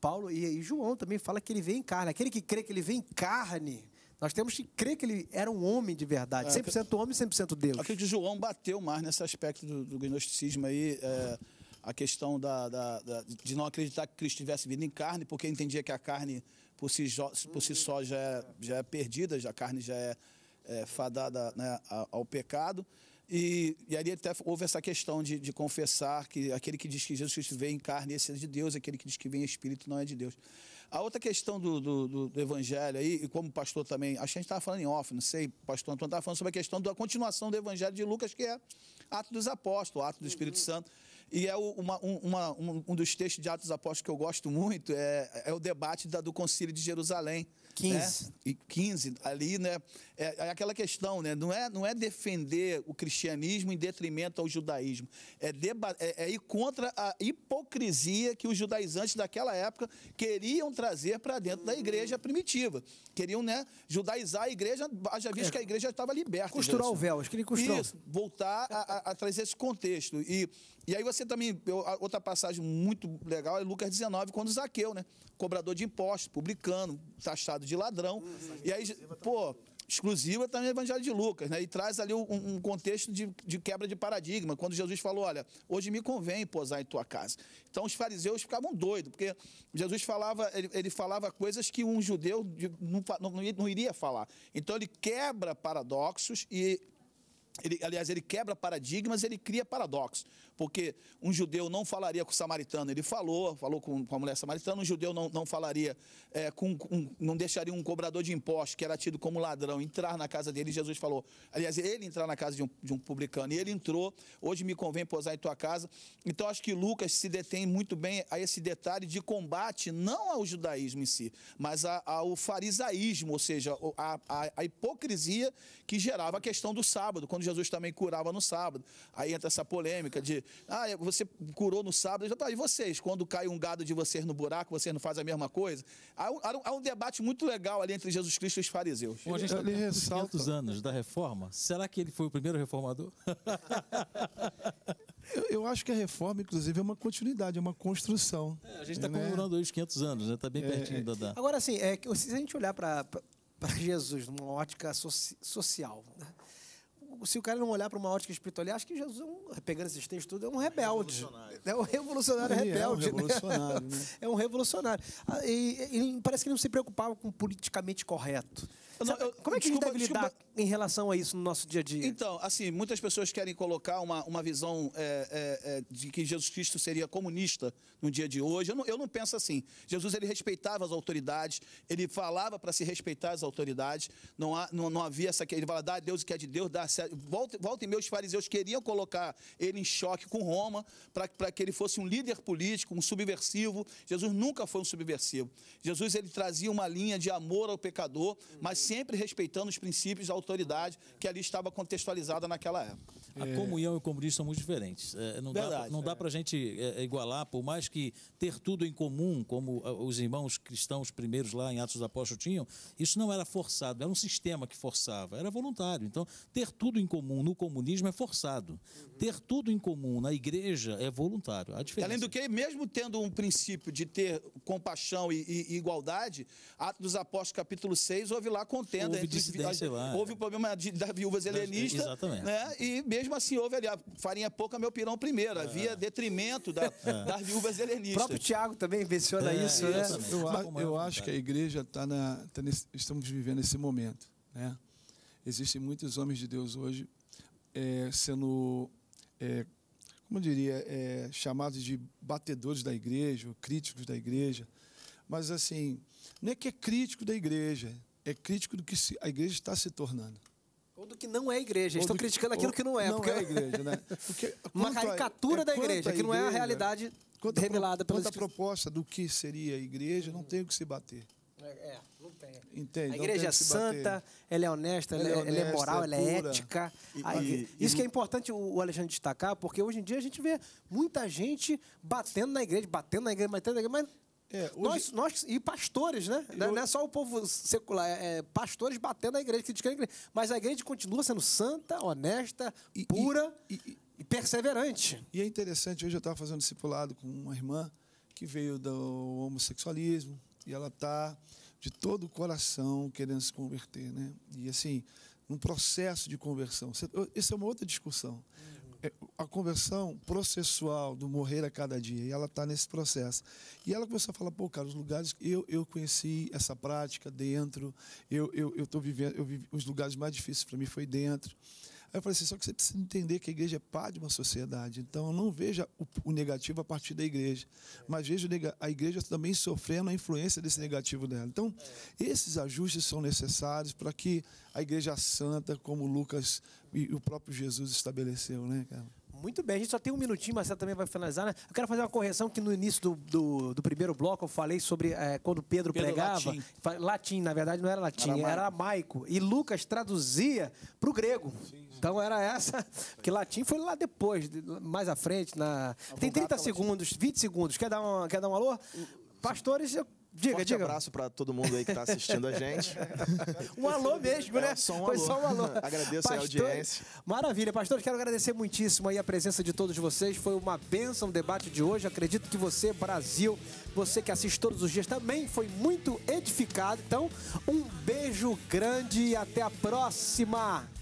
Paulo e, João também fala que ele vem em carne. Aquele que crê que ele vem em carne, nós temos que crer que ele era um homem de verdade, 100% é, homem, 100% Deus. o que João bateu mais nesse aspecto do, do gnosticismo aí. É a questão da, da, da, de não acreditar que Cristo tivesse vindo em carne, porque entendia que a carne por si, por si só já é, já é perdida, já a carne já é, é fadada né, ao pecado. E, e ali até houve essa questão de, de, confessar que aquele que diz que Jesus Cristo vem em carne, esse é de Deus, aquele que diz que vem em espírito não é de Deus. A outra questão do, do, do evangelho aí, e como o pastor também, acho que a gente estava falando em off, não sei, o pastor Antônio estava falando sobre a questão da continuação do evangelho de Lucas, que é ato dos apóstolos, ato do Espírito uhum. Santo. E é uma, uma, um, um, dos textos de Atos Apóstolos que eu gosto muito, é, é o debate da, do concílio de Jerusalém, 15. Né? 15, ali, né? É, é, aquela questão, né? Não é, não é defender o cristianismo em detrimento ao judaísmo. É, deba é, é ir contra a hipocrisia que os judaizantes daquela época queriam trazer para dentro da igreja primitiva. Queriam, né, judaizar a igreja, haja visto é. que a igreja estava liberta. Costurar o véu, acho que ele costurou. Isso, voltar a, a, a trazer esse contexto. E, e aí você também, outra passagem muito legal é Lucas 19, quando Zaqueu, né? cobrador de impostos, publicano, taxado de ladrão. e aí, pô, exclusiva também tá o Evangelho de Lucas, né? E traz ali um, um contexto de, de, quebra de paradigma, quando Jesus falou, olha, hoje me convém posar em tua casa. Então os fariseus ficavam doidos, porque Jesus falava, ele, ele falava coisas que um judeu não, não, não iria falar. Então ele quebra paradoxos e ele, aliás, ele quebra paradigmas, ele cria paradoxos porque um judeu não falaria com o samaritano. Ele falou, falou com, com a mulher samaritana, um judeu não, não falaria, é, com, um, não deixaria um cobrador de impostos, que era tido como ladrão, entrar na casa dele. Jesus falou, aliás, ele entrar na casa de um, de um publicano. E ele entrou, hoje me convém posar em tua casa. Então acho que Lucas se detém muito bem a esse detalhe de combate, não ao judaísmo em si, mas a, ao farisaísmo, ou seja, a, a, a hipocrisia que gerava a questão do sábado, quando Jesus também curava no sábado. Aí entra essa polêmica de ah, é, você curou no sábado. Já tá, e vocês? Quando cai um gado de vocês no buraco, vocês não fazem a mesma coisa? Há um, há um debate muito legal ali entre Jesus Cristo e os fariseus. Bom, a gente tá ele, ele ressalta os anos da reforma. Será que ele foi o primeiro reformador? eu, acho que a reforma, inclusive, é uma continuidade, é uma construção. É, a gente está né? comemorando os 500 anos, está né? Tá bem é, pertinho é, da, data. Agora, assim, é, se a gente olhar para Jesus numa ótica social, né? se o cara não olhar para uma ótica espiritual, acho que Jesus, é um, pegando esses textos tudo, é um rebelde. É um revolucionário ele é rebelde. Né? Né? É um revolucionário. Né? Né? É um revolucionário. E, parece que ele não se preocupava com politicamente correto. Não, Sabe, como é que desculpa, a gente deve desculpa. lidar em relação a isso no nosso dia a dia? Então, assim, muitas pessoas querem colocar uma, uma visão é, é, é, de que Jesus Cristo seria comunista no dia de hoje. Eu não, eu não penso assim. Jesus, ele respeitava as autoridades, ele falava para se respeitar as autoridades, não, há, não, não havia essa... Ele fala, dá a Deus o que é de Deus, dá a volta, volta e meia, os fariseus queriam colocar ele em choque com Roma, para que ele fosse um líder político, um subversivo. Jesus nunca foi um subversivo. Jesus ele trazia uma linha de amor ao pecador, mas sempre respeitando os princípios da autoridade que ali estava contextualizada naquela época. A é. comunhão e o comunismo são muito diferentes. não Verdade, dá, não dá para é. a gente é, igualar, por mais que ter tudo em comum, como ah, os irmãos cristãos primeiros lá em Atos dos Apóstolos tinham, isso não era forçado, era um sistema que forçava, era voluntário. Então, ter tudo em comum no comunismo é forçado. Uhum. Ter tudo em comum na igreja é voluntário. A diferença. Além do que, mesmo tendo um princípio de ter compaixão e, e, igualdade, Atos dos Apóstolos, capítulo 6, houve lá contenda. Houve entre, lá, houve é. o problema de, da viúvas helenistas. Exatamente. Né, e mesmo mesmo assim houve ali, a farinha pouca, meu pirão primeiro, havia é. detrimento da, é. das viúvas helenistas. O próprio Tiago também menciona é, isso, é, né? Eu, eu, acho que a igreja está na. Tá nesse, estamos vivendo esse momento. Né? Existem muitos homens de Deus hoje é, sendo, é, como eu diria, chamados de batedores da igreja, críticos da igreja. Mas assim, não é que é crítico da igreja, é crítico do que a igreja está se tornando. Ou do que não é igreja. estão criticando aquilo que não é. Não porque... é igreja, né? Porque, Uma caricatura a, é da igreja, que não é a realidade quanto revelada pela Quanto a proposta do que seria a igreja, não tem o que se bater. É, é não tem. Entende? A igreja é santa, ela é honesta, ela, é, honesta, ela é, é moral, é ela é ética. E, a, e, isso e... que é importante o Alexandre destacar, porque hoje em dia a gente vê muita gente batendo na igreja, batendo na igreja, batendo na igreja, mas é, hoje... nós, nós, e pastores, né? É, eu... Não é só o povo secular, é, é pastores batendo a igreja, criticando a igreja. Mas a igreja continua sendo santa, honesta, e, pura e, e, e, perseverante. E é interessante, hoje eu estava fazendo discipulado com uma irmã que veio do homossexualismo e ela está de todo o coração querendo se converter, né? E assim, num processo de conversão. Isso é uma outra discussão. Hum. É, a conversão processual do morrer a cada dia, e ela está nesse processo. E ela começou a falar, pô, cara, os lugares, eu, eu conheci essa prática dentro, eu estou eu, vivendo, eu vivi, os lugares mais difíceis para mim foi dentro eu falei assim, só que você precisa entender que a igreja é pá de uma sociedade. Então eu não vejo o, negativo a partir da igreja, mas vejo a igreja também sofrendo a influência desse negativo dela. Então, esses ajustes são necessários para que a igreja santa, como Lucas e o próprio Jesus estabeleceu, né, cara? Muito bem, a gente só tem um minutinho, Marcelo também vai finalizar, né? Eu quero fazer uma correção que no início do, do, do primeiro bloco eu falei sobre é, quando Pedro, Pedro pregava. Latim. latim. na verdade não era latim, era, era maico. E Lucas traduzia para o grego. Sim. Então era essa, porque latim foi lá depois, mais à frente. Na... Tem 30 segundos, 20 segundos. Quer dar um, quer dar um alô? Pastores, Diga, Forte diga. abraço para todo mundo aí que está assistindo a gente. um alô mesmo, é né? É, só um alô. Foi só um alô. Agradeço Pastor, a audiência. Maravilha. Pastor, quero agradecer muitíssimo aí a presença de todos vocês. Foi uma bênção o debate de hoje. Acredito que você, Brasil, você que assiste todos os dias também foi muito edificado. Então, um beijo grande e até a próxima.